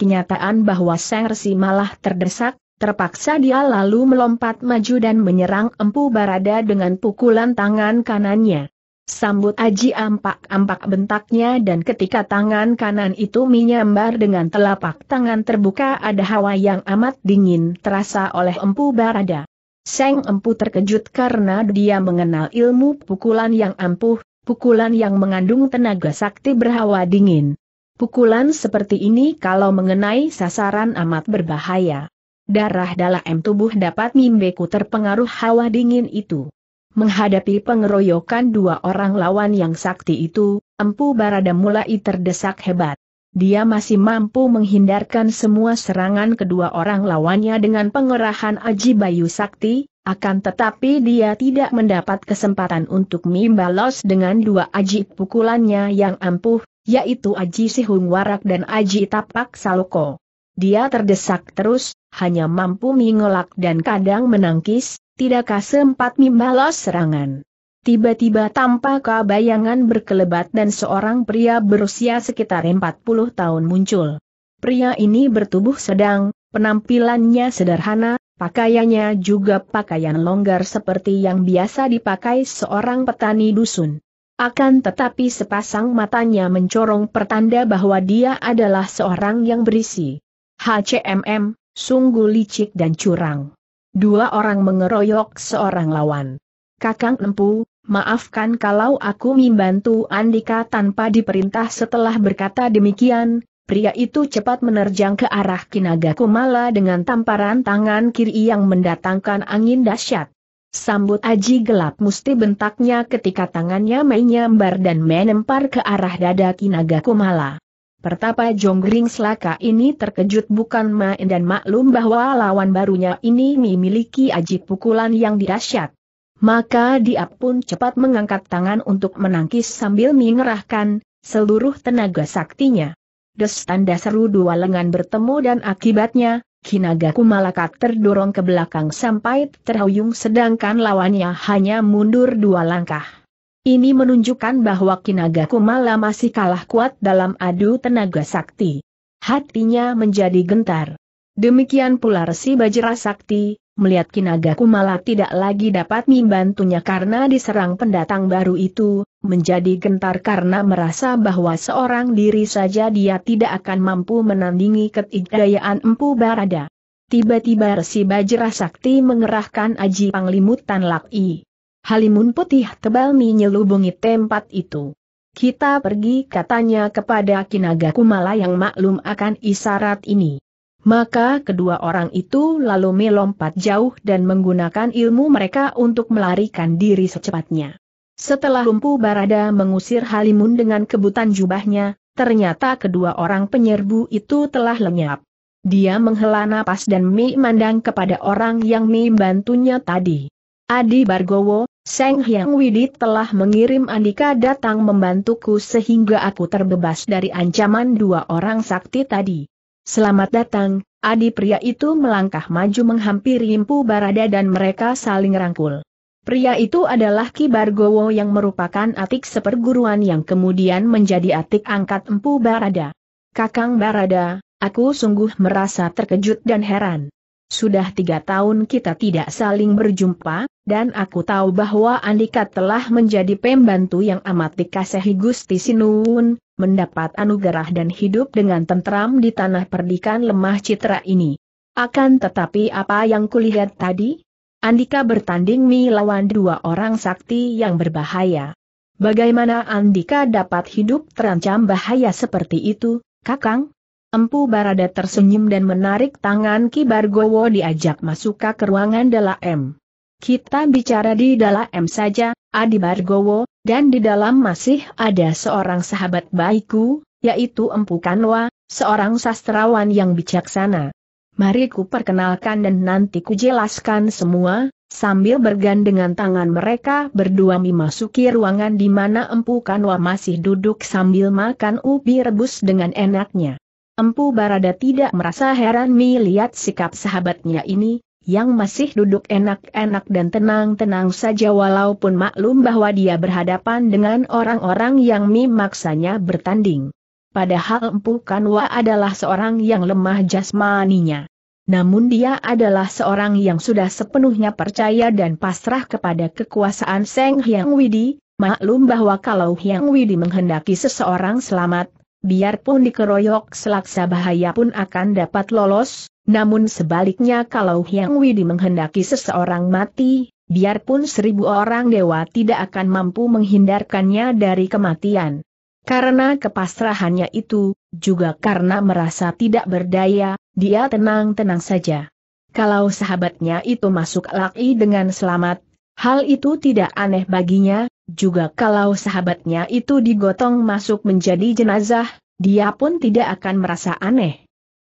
kenyataan bahwa Seng Resi malah terdesak, terpaksa dia lalu melompat maju dan menyerang Empu Barada dengan pukulan tangan kanannya. Sambut Aji ampak-ampak bentaknya dan ketika tangan kanan itu menyambar dengan telapak tangan terbuka ada hawa yang amat dingin terasa oleh empu barada. Seng empu terkejut karena dia mengenal ilmu pukulan yang ampuh, pukulan yang mengandung tenaga sakti berhawa dingin. Pukulan seperti ini kalau mengenai sasaran amat berbahaya. Darah dalam tubuh dapat mimbeku terpengaruh hawa dingin itu. Menghadapi pengeroyokan dua orang lawan yang sakti itu, Empu Barada mulai terdesak hebat. Dia masih mampu menghindarkan semua serangan kedua orang lawannya dengan pengerahan Aji Bayu Sakti, akan tetapi dia tidak mendapat kesempatan untuk membalas dengan dua aji pukulannya yang ampuh, yaitu Aji Sihung Warak dan Aji Tapak Saloko. Dia terdesak terus, hanya mampu mengolak dan kadang menangkis, tidak sempat membalas serangan. Tiba-tiba tampak bayangan berkelebat dan seorang pria berusia sekitar 40 tahun muncul. Pria ini bertubuh sedang, penampilannya sederhana, pakaiannya juga pakaian longgar seperti yang biasa dipakai seorang petani dusun. Akan tetapi sepasang matanya mencorong pertanda bahwa dia adalah seorang yang berisi. HCMM, sungguh licik dan curang. Dua orang mengeroyok seorang lawan. Kakang Empu, maafkan kalau aku membantu Andika tanpa diperintah setelah berkata demikian, pria itu cepat menerjang ke arah Kinaga Kumala dengan tamparan tangan kiri yang mendatangkan angin dahsyat. Sambut Aji gelap musti bentaknya ketika tangannya menyambar dan menempar ke arah dada Kinaga Kumala. Pertapa Jonggring Selaka ini terkejut bukan main dan maklum bahwa lawan barunya ini memiliki aji pukulan yang dahsyat. Maka dia pun cepat mengangkat tangan untuk menangkis sambil mengerahkan seluruh tenaga saktinya. Des tanda seru dua lengan bertemu dan akibatnya, Kinaga Kumalakat terdorong ke belakang sampai terhuyung sedangkan lawannya hanya mundur dua langkah. Ini menunjukkan bahwa Kinaga Kumala masih kalah kuat dalam adu tenaga sakti. Hatinya menjadi gentar. Demikian pula Resi Bajra Sakti, melihat Kinaga Kumala tidak lagi dapat membantunya karena diserang pendatang baru itu, menjadi gentar karena merasa bahwa seorang diri saja dia tidak akan mampu menandingi ketidakdayaan Empu Barada. Tiba-tiba Resi Bajra Sakti mengerahkan Aji Panglimutan Laki. Halimun putih tebal menyelubungi tempat itu. Kita pergi katanya kepada Kinaga Kumala yang maklum akan isyarat ini. Maka kedua orang itu lalu melompat jauh dan menggunakan ilmu mereka untuk melarikan diri secepatnya. Setelah lumpuh Barada mengusir Halimun dengan kebutan jubahnya, ternyata kedua orang penyerbu itu telah lenyap. Dia menghela napas dan memandang kepada orang yang membantunya tadi. Adi Bargowo, Seng Hyang Widit telah mengirim Andika datang membantuku sehingga aku terbebas dari ancaman dua orang sakti tadi. Selamat datang, adi pria itu melangkah maju menghampiri Impu Barada dan mereka saling rangkul. Pria itu adalah Ki Bargowo yang merupakan atik seperguruan yang kemudian menjadi atik angkat Empu Barada. Kakang Barada, aku sungguh merasa terkejut dan heran. Sudah tiga tahun kita tidak saling berjumpa, dan aku tahu bahwa Andika telah menjadi pembantu yang amat dikasihi Gusti Sinuun, mendapat anugerah dan hidup dengan tentram di tanah perdikan lemah citra ini. Akan tetapi apa yang kulihat tadi? Andika bertanding melawan dua orang sakti yang berbahaya. Bagaimana Andika dapat hidup terancam bahaya seperti itu, Kakang? Empu Barada tersenyum dan menarik tangan Kibargowo diajak masuk ke ruangan Dela M. Kita bicara di dalam m saja, Adi Bargowo, dan di dalam masih ada seorang sahabat baikku, yaitu Empu Kanwa, seorang sastrawan yang bijaksana. Mari ku perkenalkan dan nanti ku jelaskan semua, sambil bergandengan tangan mereka berdua memasuki ruangan di mana Empu Kanwa masih duduk sambil makan ubi rebus dengan enaknya. Empu Barada tidak merasa heran melihat sikap sahabatnya ini, yang masih duduk enak-enak dan tenang-tenang saja walaupun maklum bahwa dia berhadapan dengan orang-orang yang memaksanya bertanding. Padahal Empu Kanwa adalah seorang yang lemah jasmaninya. Namun dia adalah seorang yang sudah sepenuhnya percaya dan pasrah kepada kekuasaan Seng Hyang Widi, maklum bahwa kalau Hyang Widi menghendaki seseorang selamat, biarpun dikeroyok selaksa bahaya pun akan dapat lolos, namun sebaliknya kalau Hyang Widi menghendaki seseorang mati, biarpun seribu orang dewa tidak akan mampu menghindarkannya dari kematian. Karena kepasrahannya itu, juga karena merasa tidak berdaya, dia tenang-tenang saja. Kalau sahabatnya itu masuk laki dengan selamat, hal itu tidak aneh baginya, juga kalau sahabatnya itu digotong masuk menjadi jenazah, dia pun tidak akan merasa aneh.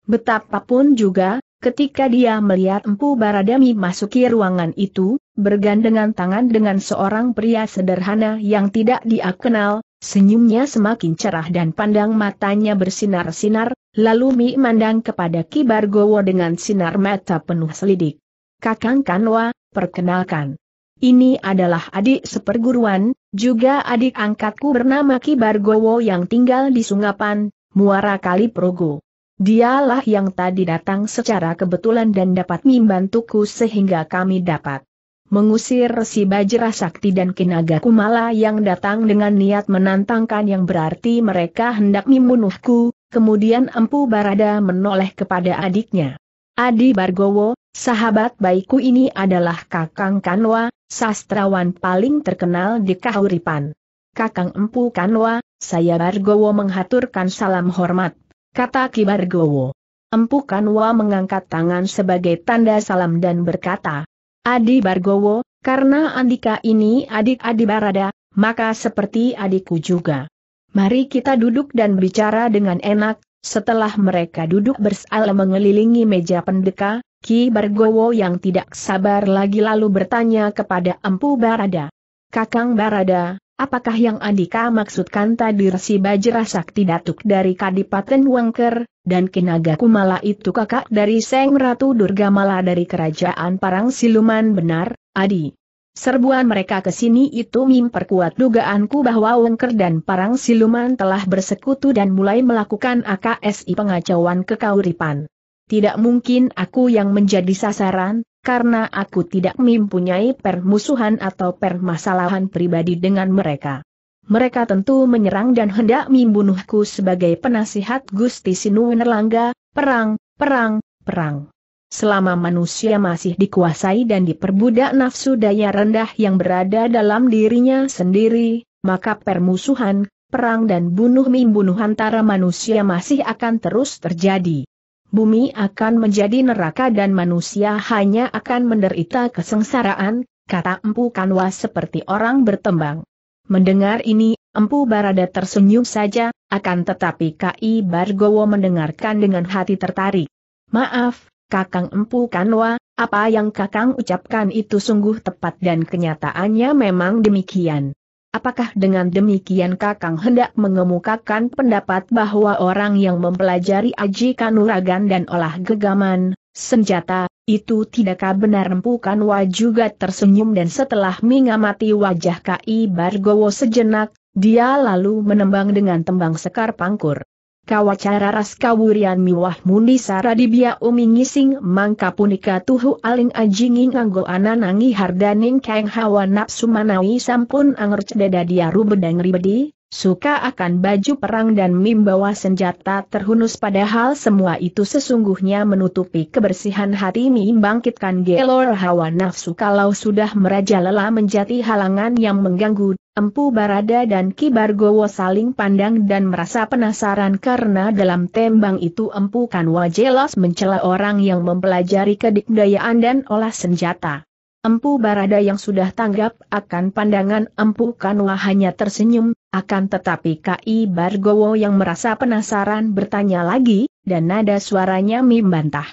Betapapun juga, ketika dia melihat Empu Baradami masuki ruangan itu, bergandengan tangan dengan seorang pria sederhana yang tidak dia kenal, senyumnya semakin cerah dan pandang matanya bersinar-sinar, lalu Mi mandang kepada Ki Bargowo dengan sinar mata penuh selidik. Kakang Kanwa, perkenalkan. Ini adalah adik seperguruan, juga adik angkatku bernama Ki Bargowo yang tinggal di Sungapan, Muara Kali Progo. Dialah yang tadi datang secara kebetulan dan dapat membantuku sehingga kami dapat mengusir si Bajra Sakti dan Kinaga Kumala yang datang dengan niat menantangkan yang berarti mereka hendak membunuhku, kemudian Empu Barada menoleh kepada adiknya. Adi Bargowo, sahabat baikku ini adalah Kakang Kanwa, sastrawan paling terkenal di Kahuripan. Kakang Empu Kanwa, saya Bargowo menghaturkan salam hormat kata Ki Kibargowo. Empu Kanwa mengangkat tangan sebagai tanda salam dan berkata, Adi Bargowo, karena Andika ini adik Adi Barada, maka seperti adikku juga. Mari kita duduk dan bicara dengan enak, setelah mereka duduk bersala mengelilingi meja pendeka, Ki Bargowo yang tidak sabar lagi lalu bertanya kepada Empu Barada. Kakang Barada, Apakah yang Andika maksudkan tadi resi Bajra Sakti Datuk dari Kadipaten Wengker, dan Kinaga Kumala itu kakak dari Seng Ratu Durgamala dari Kerajaan Parang Siluman benar, Adi? Serbuan mereka ke sini itu memperkuat dugaanku bahwa Wengker dan Parang Siluman telah bersekutu dan mulai melakukan AKSI pengacauan kekauripan. Tidak mungkin aku yang menjadi sasaran, karena aku tidak mempunyai permusuhan atau permasalahan pribadi dengan mereka. Mereka tentu menyerang dan hendak membunuhku sebagai penasihat Gusti Sinu Nerlangga, perang, perang, perang. Selama manusia masih dikuasai dan diperbudak nafsu daya rendah yang berada dalam dirinya sendiri, maka permusuhan, perang dan bunuh-membunuh antara manusia masih akan terus terjadi bumi akan menjadi neraka dan manusia hanya akan menderita kesengsaraan, kata Empu Kanwa seperti orang bertembang. Mendengar ini, Empu Barada tersenyum saja, akan tetapi K.I. Bargowo mendengarkan dengan hati tertarik. Maaf, Kakang Empu Kanwa, apa yang Kakang ucapkan itu sungguh tepat dan kenyataannya memang demikian. Apakah dengan demikian Kakang hendak mengemukakan pendapat bahwa orang yang mempelajari aji kanuragan dan olah gegaman, senjata, itu tidakkah benar empukan Wa juga tersenyum dan setelah mengamati wajah K.I. Bargowo sejenak, dia lalu menembang dengan tembang sekar pangkur. Kawacara kawurian miwah mundi saradibia umingising mangka punika tuhu aling ajingi nganggo ananangi hardaning keng hawa nafsu manawi sampun anger cedada diaru bedang ribedi, suka akan baju perang dan membawa senjata terhunus padahal semua itu sesungguhnya menutupi kebersihan hati mim bangkitkan gelor hawa nafsu kalau sudah merajalela menjadi halangan yang mengganggu Empu Barada dan Ki Bargowo saling pandang dan merasa penasaran karena dalam tembang itu Empu Kanwa jelas mencela orang yang mempelajari kedikdayaan dan olah senjata. Empu Barada yang sudah tanggap akan pandangan Empu Kanwa hanya tersenyum, akan tetapi Ki Bargowo yang merasa penasaran bertanya lagi, dan nada suaranya membantah.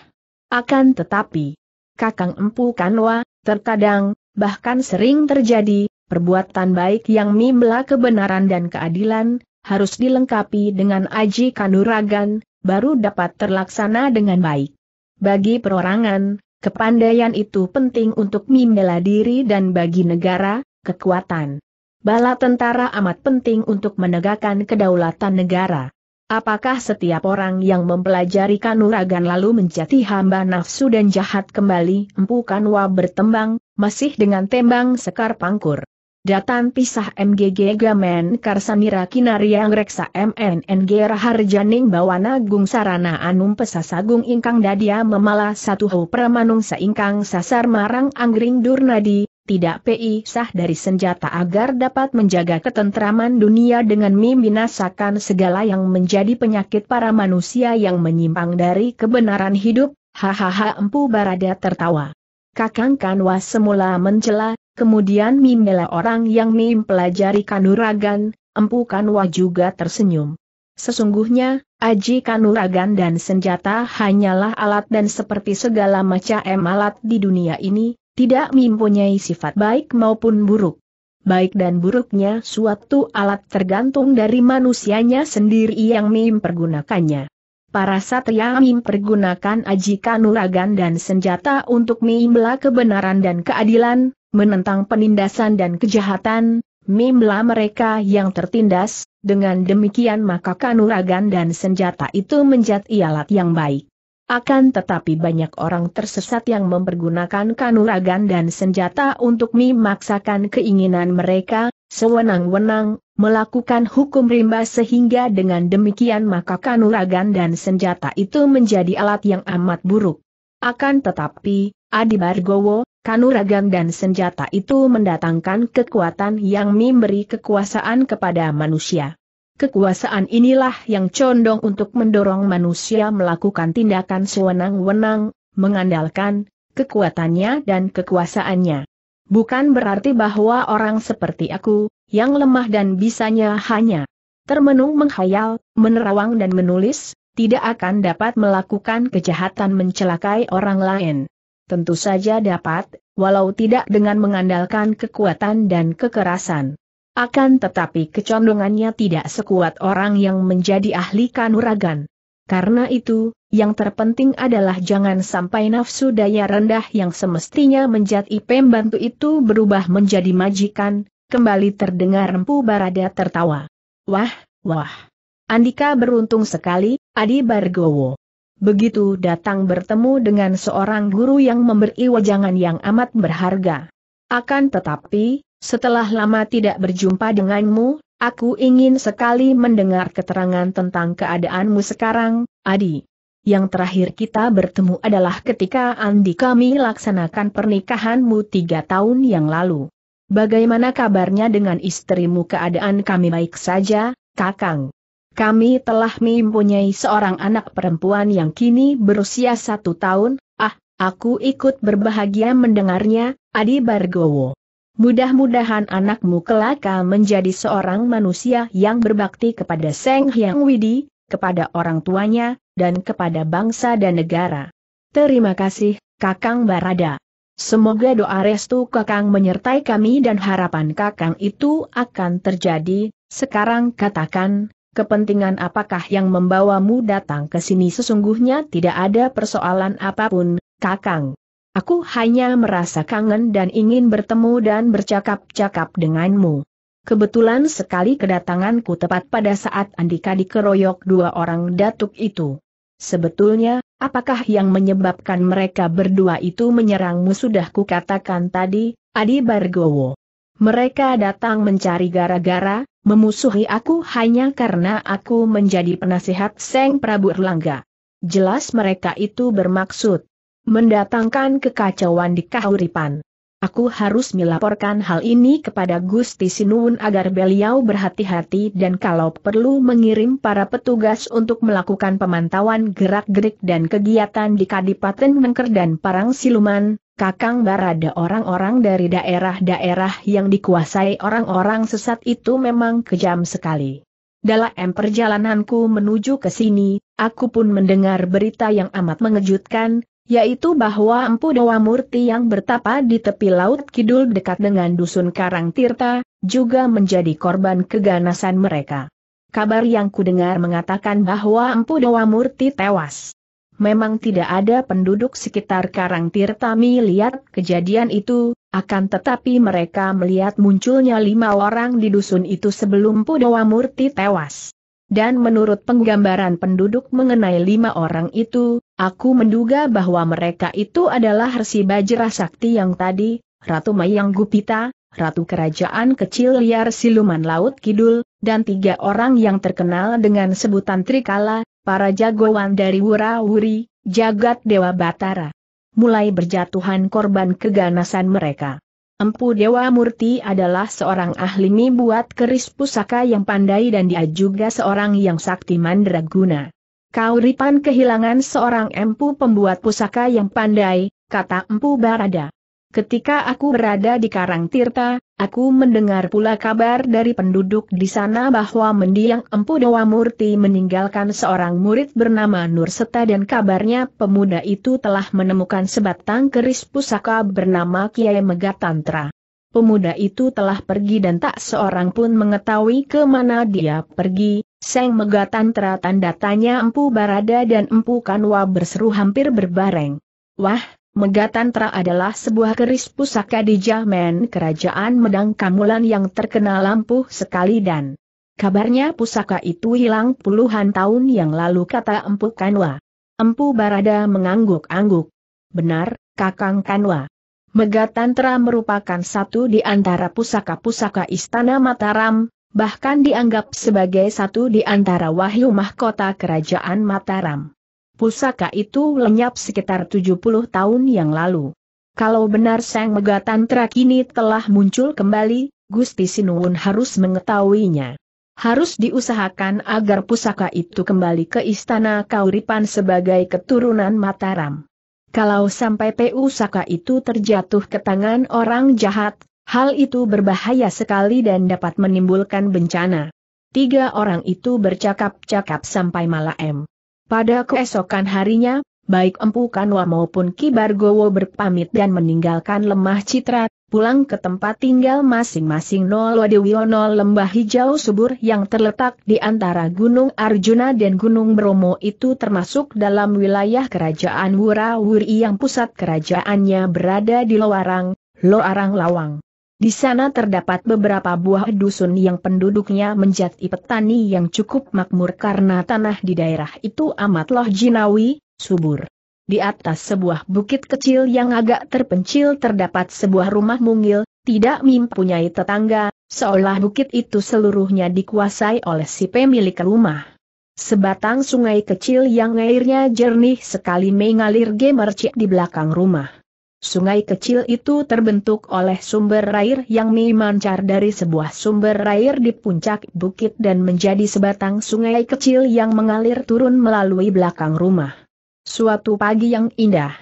Akan tetapi, Kakang Empu Kanwa, terkadang, bahkan sering terjadi, perbuatan baik yang membela kebenaran dan keadilan, harus dilengkapi dengan aji kanuragan, baru dapat terlaksana dengan baik. Bagi perorangan, kepandaian itu penting untuk membela diri dan bagi negara, kekuatan. Bala tentara amat penting untuk menegakkan kedaulatan negara. Apakah setiap orang yang mempelajari kanuragan lalu menjadi hamba nafsu dan jahat kembali empukan wa bertembang, masih dengan tembang sekar pangkur? Datan pisah MGG Gamen Karsanira Kinariang Reksa MNNG Raharjaning Bawana Gung Sarana Anum Pesasagung Ingkang Dadia Memala Satu Ho Pramanung Saingkang Sasar Marang Anggring Durnadi, tidak PI sah dari senjata agar dapat menjaga ketentraman dunia dengan membinasakan segala yang menjadi penyakit para manusia yang menyimpang dari kebenaran hidup, hahaha empu barada tertawa. Kakang Kanwa semula mencela, Kemudian Mimela orang yang Mim pelajari kanuragan, Empu Kanwa juga tersenyum. Sesungguhnya, aji kanuragan dan senjata hanyalah alat dan seperti segala macam alat di dunia ini, tidak mempunyai sifat baik maupun buruk. Baik dan buruknya suatu alat tergantung dari manusianya sendiri yang Mim pergunakannya. Para satria Mim pergunakan aji kanuragan dan senjata untuk Mim kebenaran dan keadilan, menentang penindasan dan kejahatan, mimlah mereka yang tertindas, dengan demikian maka kanuragan dan senjata itu menjadi alat yang baik. Akan tetapi banyak orang tersesat yang mempergunakan kanuragan dan senjata untuk memaksakan keinginan mereka, sewenang-wenang, melakukan hukum rimba sehingga dengan demikian maka kanuragan dan senjata itu menjadi alat yang amat buruk. Akan tetapi, Adi Bargowo, Kanuragan dan senjata itu mendatangkan kekuatan yang memberi kekuasaan kepada manusia. Kekuasaan inilah yang condong untuk mendorong manusia melakukan tindakan sewenang-wenang, mengandalkan kekuatannya dan kekuasaannya. Bukan berarti bahwa orang seperti aku, yang lemah dan bisanya hanya termenung menghayal, menerawang dan menulis, tidak akan dapat melakukan kejahatan mencelakai orang lain tentu saja dapat, walau tidak dengan mengandalkan kekuatan dan kekerasan. Akan tetapi kecondongannya tidak sekuat orang yang menjadi ahli kanuragan. Karena itu, yang terpenting adalah jangan sampai nafsu daya rendah yang semestinya menjadi pembantu itu berubah menjadi majikan, kembali terdengar Empu Barada tertawa. Wah, wah. Andika beruntung sekali, Adi Bargowo begitu datang bertemu dengan seorang guru yang memberi wajangan yang amat berharga. Akan tetapi, setelah lama tidak berjumpa denganmu, aku ingin sekali mendengar keterangan tentang keadaanmu sekarang, Adi. Yang terakhir kita bertemu adalah ketika Andi kami laksanakan pernikahanmu tiga tahun yang lalu. Bagaimana kabarnya dengan istrimu keadaan kami baik saja, Kakang? Kami telah mempunyai seorang anak perempuan yang kini berusia satu tahun, ah, aku ikut berbahagia mendengarnya, Adi Bargowo. Mudah-mudahan anakmu kelaka menjadi seorang manusia yang berbakti kepada Seng Hyang Widi, kepada orang tuanya, dan kepada bangsa dan negara. Terima kasih, Kakang Barada. Semoga doa restu Kakang menyertai kami dan harapan Kakang itu akan terjadi. Sekarang katakan, Kepentingan apakah yang membawamu datang ke sini sesungguhnya tidak ada persoalan apapun, Kakang. Aku hanya merasa kangen dan ingin bertemu dan bercakap-cakap denganmu. Kebetulan sekali kedatanganku tepat pada saat Andika dikeroyok dua orang datuk itu. Sebetulnya, apakah yang menyebabkan mereka berdua itu menyerangmu sudah kukatakan tadi, Adi Bargowo. Mereka datang mencari gara-gara, memusuhi aku hanya karena aku menjadi penasihat Seng Prabu Erlangga. Jelas mereka itu bermaksud mendatangkan kekacauan di kahuripan. Aku harus melaporkan hal ini kepada Gusti Sinuun agar beliau berhati-hati dan kalau perlu mengirim para petugas untuk melakukan pemantauan gerak-gerik dan kegiatan di Kadipaten Nengker dan Parang Siluman, Kakang Barada orang-orang dari daerah-daerah yang dikuasai orang-orang sesat itu memang kejam sekali. Dalam perjalananku menuju ke sini, aku pun mendengar berita yang amat mengejutkan, yaitu bahwa Empu Dewa Murti yang bertapa di tepi laut kidul dekat dengan dusun Karang Tirta, juga menjadi korban keganasan mereka. Kabar yang kudengar mengatakan bahwa Empu Dewa Murti tewas. Memang tidak ada penduduk sekitar Karang Tirta melihat kejadian itu, akan tetapi mereka melihat munculnya lima orang di dusun itu sebelum Pudawa Murti tewas. Dan menurut penggambaran penduduk mengenai lima orang itu, Aku menduga bahwa mereka itu adalah Resi Bajra Sakti yang tadi, Ratu Mayang Gupita, Ratu Kerajaan Kecil Liar Siluman Laut Kidul, dan tiga orang yang terkenal dengan sebutan Trikala, para jagoan dari Wura-Wuri, Jagat Dewa Batara. Mulai berjatuhan korban keganasan mereka. Empu Dewa Murti adalah seorang ahli mi buat keris pusaka yang pandai dan dia juga seorang yang sakti mandraguna. Kauripan kehilangan seorang empu pembuat pusaka yang pandai, kata empu Barada. Ketika aku berada di Karang Tirta, aku mendengar pula kabar dari penduduk di sana bahwa mendiang empu Dewa Murti meninggalkan seorang murid bernama Nurseta dan kabarnya pemuda itu telah menemukan sebatang keris pusaka bernama Kiai Megatantra. Pemuda itu telah pergi dan tak seorang pun mengetahui kemana dia pergi, Seng Megatan tanda tanya Empu Barada dan Empu Kanwa berseru hampir berbareng. Wah, Megatantara adalah sebuah keris pusaka di Jaman Kerajaan Medang Kamulan yang terkenal lampu sekali dan kabarnya pusaka itu hilang puluhan tahun yang lalu kata Empu Kanwa. Empu Barada mengangguk-angguk. Benar, Kakang Kanwa. Megatantra merupakan satu di antara pusaka-pusaka Istana Mataram, bahkan dianggap sebagai satu di antara wahyu mahkota kerajaan Mataram. Pusaka itu lenyap sekitar 70 tahun yang lalu. Kalau benar Sang Megatantra kini telah muncul kembali, Gusti Sinuun harus mengetahuinya. Harus diusahakan agar pusaka itu kembali ke istana Kauripan sebagai keturunan Mataram. Kalau sampai pusaka itu terjatuh ke tangan orang jahat, Hal itu berbahaya sekali dan dapat menimbulkan bencana. Tiga orang itu bercakap-cakap sampai malam. Pada keesokan harinya, baik Empu Kanwa maupun Ki Bargowo berpamit dan meninggalkan lemah citra, pulang ke tempat tinggal masing-masing Nolodewiono lembah hijau subur yang terletak di antara Gunung Arjuna dan Gunung Bromo itu termasuk dalam wilayah kerajaan Wurawuri yang pusat kerajaannya berada di Loarang, Loarang Lawang. Di sana terdapat beberapa buah dusun yang penduduknya menjadi petani yang cukup makmur karena tanah di daerah itu amatlah jinawi, subur. Di atas sebuah bukit kecil yang agak terpencil terdapat sebuah rumah mungil, tidak mempunyai tetangga, seolah bukit itu seluruhnya dikuasai oleh si pemilik rumah. Sebatang sungai kecil yang airnya jernih sekali mengalir gemercik di belakang rumah. Sungai kecil itu terbentuk oleh sumber air yang memancar dari sebuah sumber air di puncak bukit dan menjadi sebatang sungai kecil yang mengalir turun melalui belakang rumah. Suatu pagi yang indah.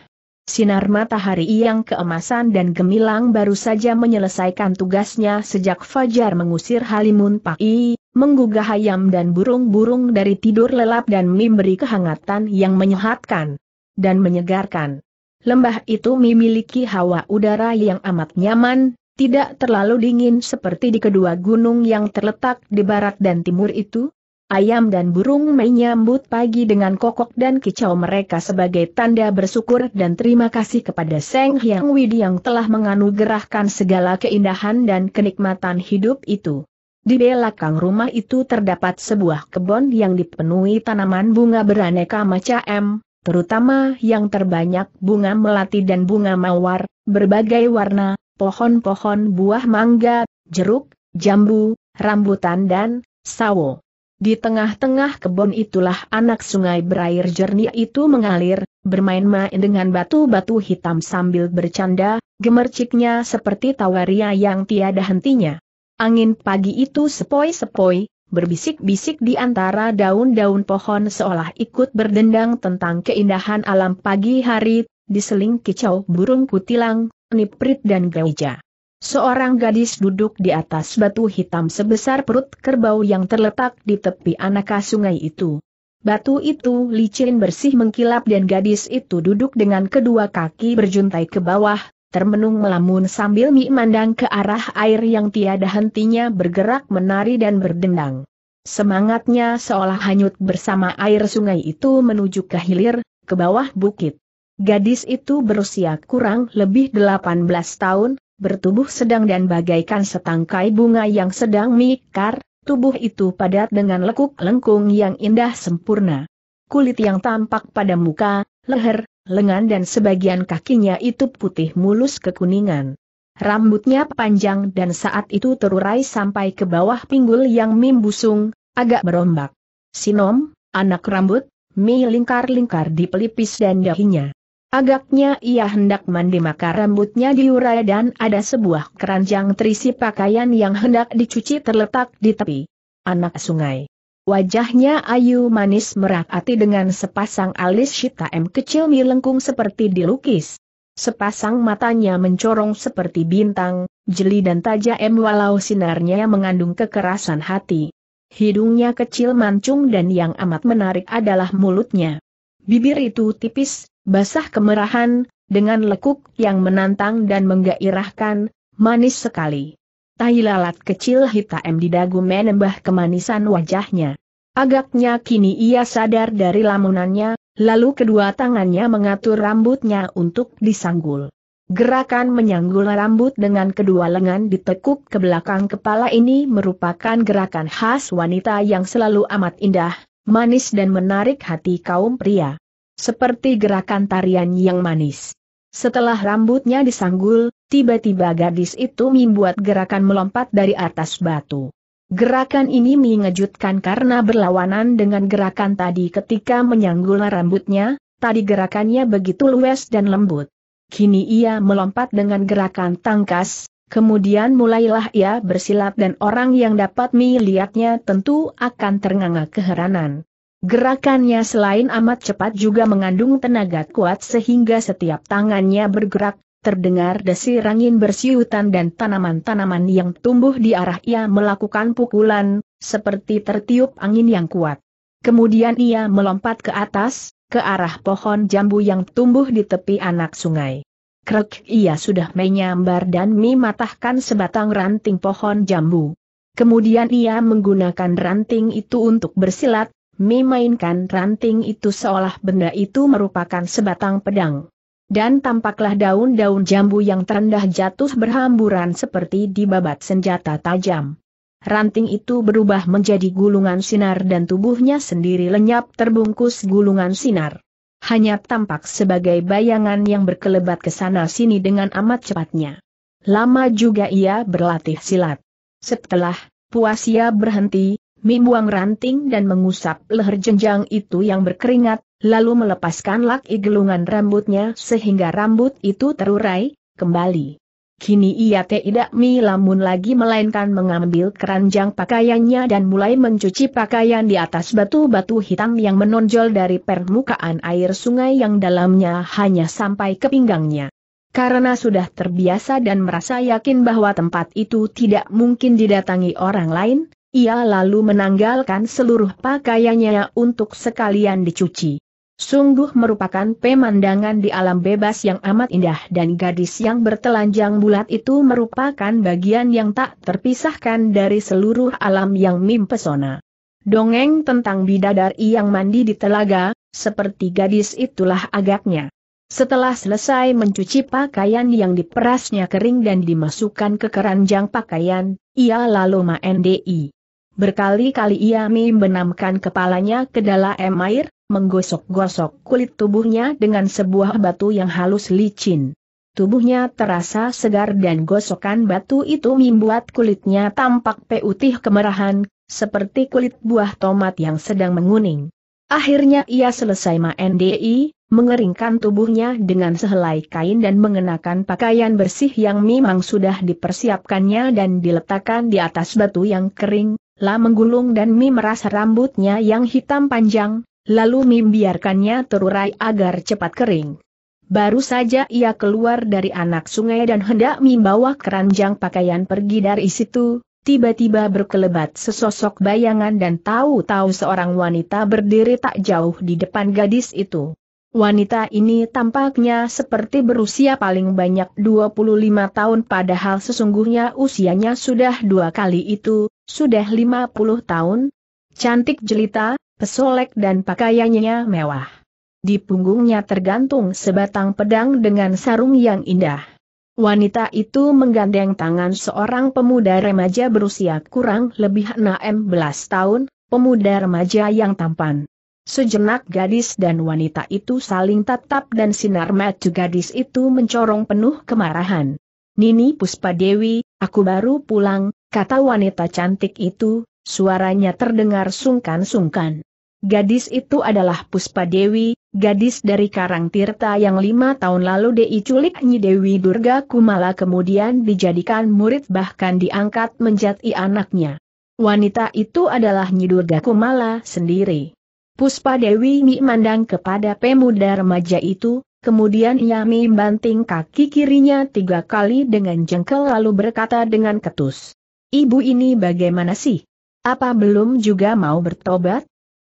Sinar matahari yang keemasan dan gemilang baru saja menyelesaikan tugasnya sejak Fajar mengusir Halimun Pai, menggugah ayam dan burung-burung dari tidur lelap dan memberi kehangatan yang menyehatkan dan menyegarkan. Lembah itu memiliki hawa udara yang amat nyaman, tidak terlalu dingin seperti di kedua gunung yang terletak di barat dan timur itu. Ayam dan burung menyambut pagi dengan kokok dan kicau mereka sebagai tanda bersyukur dan terima kasih kepada Seng Hyang Widi yang telah menganugerahkan segala keindahan dan kenikmatan hidup itu. Di belakang rumah itu terdapat sebuah kebun yang dipenuhi tanaman bunga beraneka macam, terutama yang terbanyak bunga melati dan bunga mawar, berbagai warna, pohon-pohon buah mangga, jeruk, jambu, rambutan dan sawo. Di tengah-tengah kebun itulah anak sungai berair jernih itu mengalir, bermain-main dengan batu-batu hitam sambil bercanda, gemerciknya seperti tawaria yang tiada hentinya. Angin pagi itu sepoi-sepoi, berbisik-bisik di antara daun-daun pohon seolah ikut berdendang tentang keindahan alam pagi hari, diseling kicau burung kutilang, niprit dan gereja. Seorang gadis duduk di atas batu hitam sebesar perut kerbau yang terletak di tepi anak sungai itu. Batu itu licin bersih mengkilap dan gadis itu duduk dengan kedua kaki berjuntai ke bawah, termenung melamun sambil memandang ke arah air yang tiada hentinya bergerak menari dan berdendang. Semangatnya seolah hanyut bersama air sungai itu menuju ke hilir, ke bawah bukit. Gadis itu berusia kurang lebih 18 tahun, bertubuh sedang dan bagaikan setangkai bunga yang sedang mikar, tubuh itu padat dengan lekuk lengkung yang indah sempurna. Kulit yang tampak pada muka, leher, lengan dan sebagian kakinya itu putih mulus kekuningan. Rambutnya panjang dan saat itu terurai sampai ke bawah pinggul yang mimbusung, agak berombak. Sinom, anak rambut, mi lingkar-lingkar di pelipis dan dahinya. Agaknya ia hendak mandi maka rambutnya diurai dan ada sebuah keranjang terisi pakaian yang hendak dicuci terletak di tepi. Anak sungai. Wajahnya ayu manis merah merakati dengan sepasang alis M kecil melengkung seperti dilukis. Sepasang matanya mencorong seperti bintang, jeli dan tajam walau sinarnya mengandung kekerasan hati. Hidungnya kecil mancung dan yang amat menarik adalah mulutnya. Bibir itu tipis, basah kemerahan, dengan lekuk yang menantang dan menggairahkan, manis sekali. Tai lalat kecil hitam di dagu menembah kemanisan wajahnya. Agaknya kini ia sadar dari lamunannya, lalu kedua tangannya mengatur rambutnya untuk disanggul. Gerakan menyanggul rambut dengan kedua lengan ditekuk ke belakang kepala ini merupakan gerakan khas wanita yang selalu amat indah, manis dan menarik hati kaum pria. Seperti gerakan tarian yang manis. Setelah rambutnya disanggul, Tiba-tiba gadis itu membuat gerakan melompat dari atas batu. Gerakan ini mengejutkan karena berlawanan dengan gerakan tadi ketika menyanggul rambutnya, tadi gerakannya begitu luwes dan lembut. Kini ia melompat dengan gerakan tangkas, kemudian mulailah ia bersilat dan orang yang dapat melihatnya tentu akan ternganga keheranan. Gerakannya selain amat cepat juga mengandung tenaga kuat sehingga setiap tangannya bergerak, terdengar desir angin bersiutan dan tanaman-tanaman yang tumbuh di arah ia melakukan pukulan, seperti tertiup angin yang kuat. Kemudian ia melompat ke atas, ke arah pohon jambu yang tumbuh di tepi anak sungai. Krek ia sudah menyambar dan mematahkan sebatang ranting pohon jambu. Kemudian ia menggunakan ranting itu untuk bersilat, memainkan ranting itu seolah benda itu merupakan sebatang pedang dan tampaklah daun-daun jambu yang terendah jatuh berhamburan seperti dibabat senjata tajam. Ranting itu berubah menjadi gulungan sinar dan tubuhnya sendiri lenyap terbungkus gulungan sinar. Hanya tampak sebagai bayangan yang berkelebat ke sana-sini dengan amat cepatnya. Lama juga ia berlatih silat. Setelah puas ia berhenti, membuang ranting dan mengusap leher jenjang itu yang berkeringat, lalu melepaskan laki gelungan rambutnya sehingga rambut itu terurai, kembali. Kini ia tidak milamun lagi melainkan mengambil keranjang pakaiannya dan mulai mencuci pakaian di atas batu-batu hitam yang menonjol dari permukaan air sungai yang dalamnya hanya sampai ke pinggangnya. Karena sudah terbiasa dan merasa yakin bahwa tempat itu tidak mungkin didatangi orang lain, ia lalu menanggalkan seluruh pakaiannya untuk sekalian dicuci sungguh merupakan pemandangan di alam bebas yang amat indah dan gadis yang bertelanjang bulat itu merupakan bagian yang tak terpisahkan dari seluruh alam yang mimpesona. Dongeng tentang bidadari yang mandi di telaga, seperti gadis itulah agaknya. Setelah selesai mencuci pakaian yang diperasnya kering dan dimasukkan ke keranjang pakaian, ia lalu mandi. Berkali-kali ia membenamkan kepalanya ke dalam air, menggosok-gosok kulit tubuhnya dengan sebuah batu yang halus licin. Tubuhnya terasa segar dan gosokan batu itu membuat kulitnya tampak putih kemerahan, seperti kulit buah tomat yang sedang menguning. Akhirnya ia selesai mandi, mengeringkan tubuhnya dengan sehelai kain dan mengenakan pakaian bersih yang memang sudah dipersiapkannya dan diletakkan di atas batu yang kering, lah menggulung dan Mi merasa rambutnya yang hitam panjang, Lalu membiarkannya terurai agar cepat kering. Baru saja ia keluar dari anak sungai dan hendak membawa keranjang pakaian pergi dari situ, tiba-tiba berkelebat sesosok bayangan dan tahu-tahu seorang wanita berdiri tak jauh di depan gadis itu. Wanita ini tampaknya seperti berusia paling banyak 25 tahun padahal sesungguhnya usianya sudah dua kali itu, sudah 50 tahun. Cantik jelita, pesolek dan pakaiannya mewah. Di punggungnya tergantung sebatang pedang dengan sarung yang indah. Wanita itu menggandeng tangan seorang pemuda remaja berusia kurang lebih 16 tahun, pemuda remaja yang tampan. Sejenak gadis dan wanita itu saling tatap dan sinar mata gadis itu mencorong penuh kemarahan. Nini Puspa Dewi, aku baru pulang, kata wanita cantik itu, suaranya terdengar sungkan-sungkan. Gadis itu adalah Puspa Dewi, gadis dari Karang Tirta yang lima tahun lalu diiculik Nyi Dewi Durga Kumala kemudian dijadikan murid bahkan diangkat menjadi anaknya. Wanita itu adalah Nyi Durga Kumala sendiri. Puspa Dewi memandang kepada pemuda remaja itu, kemudian ia membanting kaki kirinya tiga kali dengan jengkel lalu berkata dengan ketus. Ibu ini bagaimana sih? Apa belum juga mau bertobat?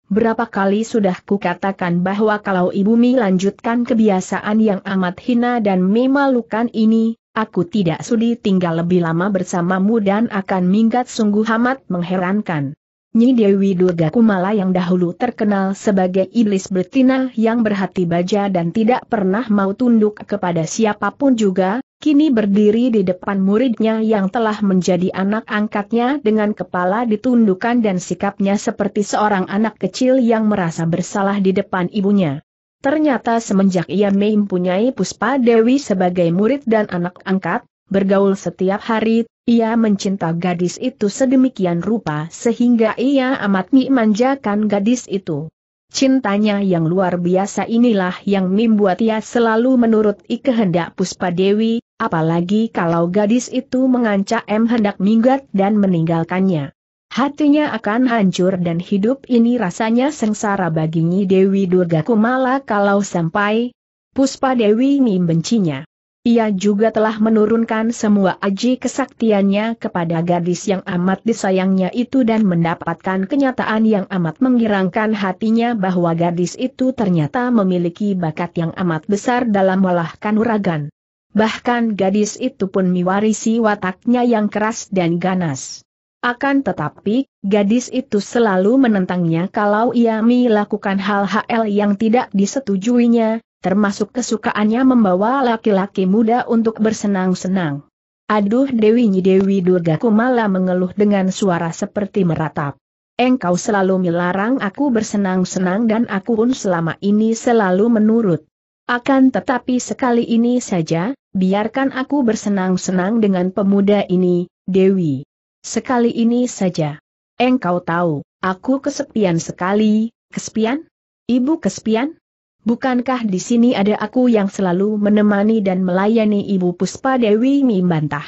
Berapa kali sudah kukatakan bahwa kalau Ibu melanjutkan kebiasaan yang amat hina dan memalukan ini, aku tidak sudi tinggal lebih lama bersamamu dan akan minggat sungguh amat mengherankan. Nyi Dewi Durga Kumala yang dahulu terkenal sebagai iblis betina yang berhati baja dan tidak pernah mau tunduk kepada siapapun juga, kini berdiri di depan muridnya yang telah menjadi anak angkatnya dengan kepala ditundukkan dan sikapnya seperti seorang anak kecil yang merasa bersalah di depan ibunya. Ternyata semenjak ia mempunyai Puspa Dewi sebagai murid dan anak angkat, bergaul setiap hari, ia mencinta gadis itu sedemikian rupa sehingga ia amat memanjakan gadis itu. Cintanya yang luar biasa inilah yang membuat ia selalu menurut kehendak Puspa Dewi, apalagi kalau gadis itu mengancam hendak minggat dan meninggalkannya. Hatinya akan hancur dan hidup ini rasanya sengsara baginya Dewi Durga Kumala kalau sampai Puspa Dewi membencinya. Ia juga telah menurunkan semua aji kesaktiannya kepada gadis yang amat disayangnya itu dan mendapatkan kenyataan yang amat mengirangkan hatinya bahwa gadis itu ternyata memiliki bakat yang amat besar dalam melahkan uragan. Bahkan gadis itu pun mewarisi wataknya yang keras dan ganas. Akan tetapi, gadis itu selalu menentangnya kalau ia melakukan hal-hal yang tidak disetujuinya, termasuk kesukaannya membawa laki-laki muda untuk bersenang-senang. Aduh Dewi Nyi Dewi durga kumala mengeluh dengan suara seperti meratap. Engkau selalu melarang aku bersenang-senang dan aku pun selama ini selalu menurut. Akan tetapi sekali ini saja, biarkan aku bersenang-senang dengan pemuda ini, Dewi. Sekali ini saja. Engkau tahu, aku kesepian sekali, kesepian? Ibu kesepian? bukankah di sini ada aku yang selalu menemani dan melayani Ibu Puspa Dewi Mimbantah?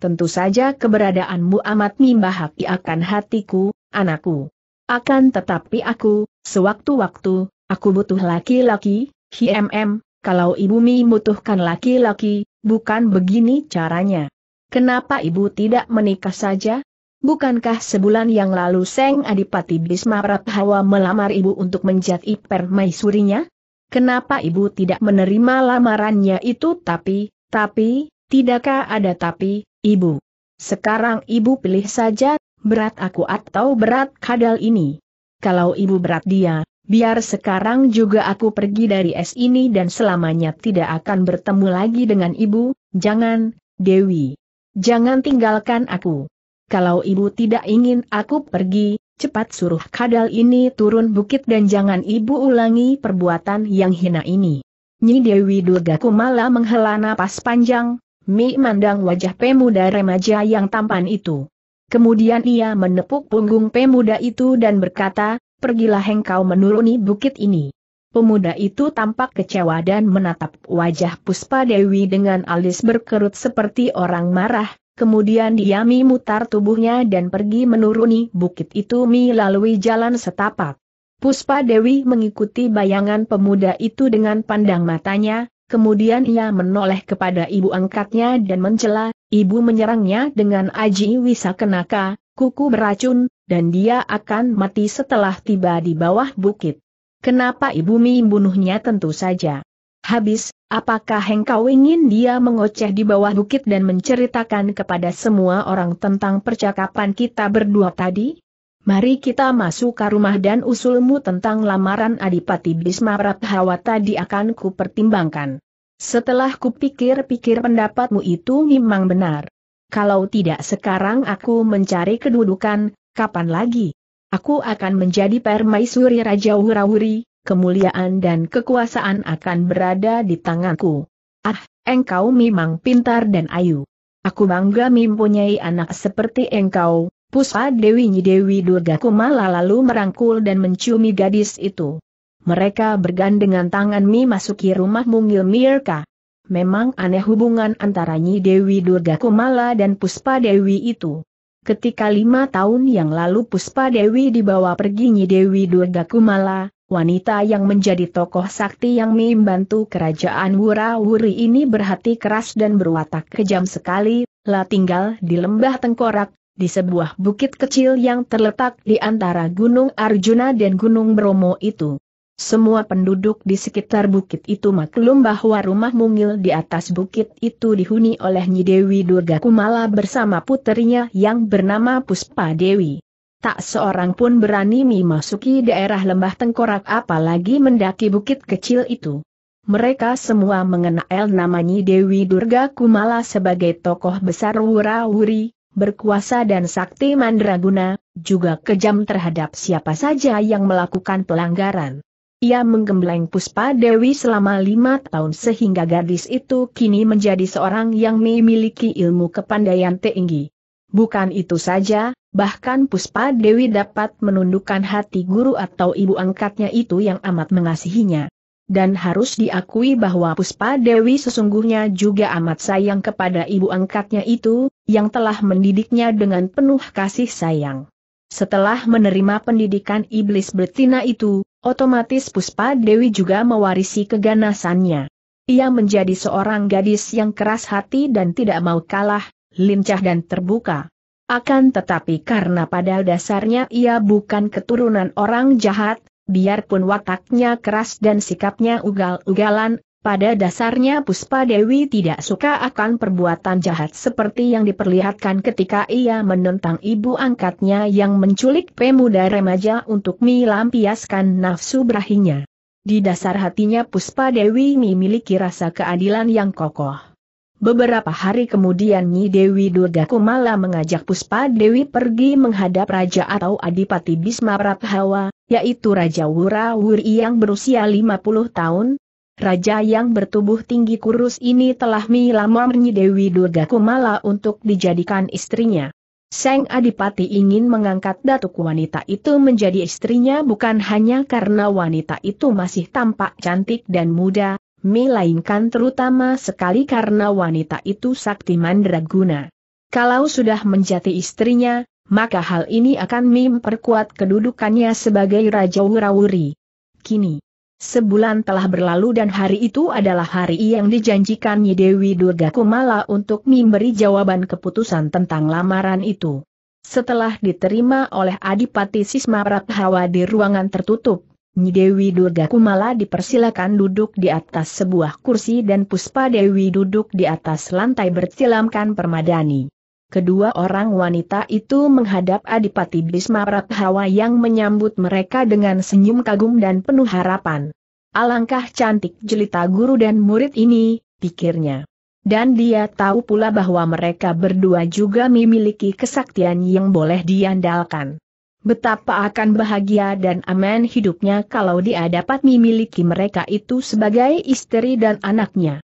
Tentu saja keberadaanmu amat mimbahaki akan hatiku, anakku. Akan tetapi aku, sewaktu-waktu, aku butuh laki-laki, HMM, kalau ibu mi butuhkan laki-laki, bukan begini caranya. Kenapa ibu tidak menikah saja? Bukankah sebulan yang lalu Seng Adipati Bisma Prathawa melamar ibu untuk menjadi permaisurinya? Kenapa ibu tidak menerima lamarannya itu tapi, tapi, tidakkah ada tapi, ibu? Sekarang ibu pilih saja, berat aku atau berat kadal ini. Kalau ibu berat dia, biar sekarang juga aku pergi dari es ini dan selamanya tidak akan bertemu lagi dengan ibu, jangan, Dewi. Jangan tinggalkan aku. Kalau ibu tidak ingin aku pergi, cepat suruh kadal ini turun bukit dan jangan ibu ulangi perbuatan yang hina ini. Nyi Dewi Durga Kumala menghela napas panjang, Mi mandang wajah pemuda remaja yang tampan itu. Kemudian ia menepuk punggung pemuda itu dan berkata, pergilah engkau menuruni bukit ini. Pemuda itu tampak kecewa dan menatap wajah Puspa Dewi dengan alis berkerut seperti orang marah, Kemudian Diami mutar tubuhnya dan pergi menuruni bukit itu melalui jalan setapak. Puspa Dewi mengikuti bayangan pemuda itu dengan pandang matanya, kemudian ia menoleh kepada ibu angkatnya dan mencela, ibu menyerangnya dengan aji kenaka, kuku beracun, dan dia akan mati setelah tiba di bawah bukit. Kenapa ibu bunuhnya tentu saja. Habis, apakah engkau ingin dia mengoceh di bawah bukit dan menceritakan kepada semua orang tentang percakapan kita berdua tadi? Mari kita masuk ke rumah dan usulmu tentang lamaran Adipati Bisma Prathawa tadi akan kupertimbangkan. Setelah kupikir-pikir pendapatmu itu memang benar. Kalau tidak sekarang aku mencari kedudukan, kapan lagi? Aku akan menjadi permaisuri Raja Hurawuri, kemuliaan dan kekuasaan akan berada di tanganku. Ah, engkau memang pintar dan ayu. Aku bangga mempunyai anak seperti engkau, Puspa Dewi Nyidewi Durga Kumala lalu merangkul dan menciumi gadis itu. Mereka bergandengan tangan Mi masuki rumah mungil Mirka. Memang aneh hubungan antara Nyi Dewi Durga Kumala dan Puspa Dewi itu. Ketika lima tahun yang lalu Puspa Dewi dibawa pergi Nyi Dewi Durga Kumala, Wanita yang menjadi tokoh sakti yang membantu kerajaan Wura-Wuri ini berhati keras dan berwatak kejam sekali, lah tinggal di lembah Tengkorak, di sebuah bukit kecil yang terletak di antara Gunung Arjuna dan Gunung Bromo itu. Semua penduduk di sekitar bukit itu maklum bahwa rumah mungil di atas bukit itu dihuni oleh Nyi Dewi Durga Kumala bersama putrinya yang bernama Puspa Dewi tak seorang pun berani memasuki daerah lembah tengkorak apalagi mendaki bukit kecil itu. Mereka semua mengenal namanya Dewi Durga Kumala sebagai tokoh besar wura-wuri, berkuasa dan sakti mandraguna, juga kejam terhadap siapa saja yang melakukan pelanggaran. Ia menggembleng Puspa Dewi selama lima tahun sehingga gadis itu kini menjadi seorang yang memiliki ilmu kepandaian tinggi. Bukan itu saja, bahkan Puspa Dewi dapat menundukkan hati guru atau ibu angkatnya itu yang amat mengasihinya. Dan harus diakui bahwa Puspa Dewi sesungguhnya juga amat sayang kepada ibu angkatnya itu, yang telah mendidiknya dengan penuh kasih sayang. Setelah menerima pendidikan iblis betina itu, otomatis Puspa Dewi juga mewarisi keganasannya. Ia menjadi seorang gadis yang keras hati dan tidak mau kalah, lincah dan terbuka. Akan tetapi karena pada dasarnya ia bukan keturunan orang jahat, biarpun wataknya keras dan sikapnya ugal-ugalan, pada dasarnya Puspa Dewi tidak suka akan perbuatan jahat seperti yang diperlihatkan ketika ia menentang ibu angkatnya yang menculik pemuda remaja untuk melampiaskan nafsu berahinya. Di dasar hatinya Puspa Dewi memiliki rasa keadilan yang kokoh. Beberapa hari kemudian Nyi Dewi Durga Kumala mengajak Puspa Dewi pergi menghadap Raja atau Adipati Bisma Prathawa, yaitu Raja Wura Wuri yang berusia 50 tahun. Raja yang bertubuh tinggi kurus ini telah melamar Nyi Dewi Durga Kumala untuk dijadikan istrinya. Seng Adipati ingin mengangkat datuk wanita itu menjadi istrinya bukan hanya karena wanita itu masih tampak cantik dan muda, melainkan terutama sekali karena wanita itu sakti mandraguna. Kalau sudah menjadi istrinya, maka hal ini akan memperkuat kedudukannya sebagai Raja Wurawuri. Kini, sebulan telah berlalu dan hari itu adalah hari yang dijanjikan Dewi Durga Kumala untuk memberi jawaban keputusan tentang lamaran itu. Setelah diterima oleh Adipati Sisma Prabhawa di ruangan tertutup, Dewi Durga Kumala dipersilakan duduk di atas sebuah kursi dan Puspa Dewi duduk di atas lantai bercilamkan permadani. Kedua orang wanita itu menghadap Adipati Bisma Prathawa yang menyambut mereka dengan senyum kagum dan penuh harapan. Alangkah cantik jelita guru dan murid ini, pikirnya. Dan dia tahu pula bahwa mereka berdua juga memiliki kesaktian yang boleh diandalkan. Betapa akan bahagia dan aman hidupnya kalau dia dapat memiliki mereka itu sebagai istri dan anaknya.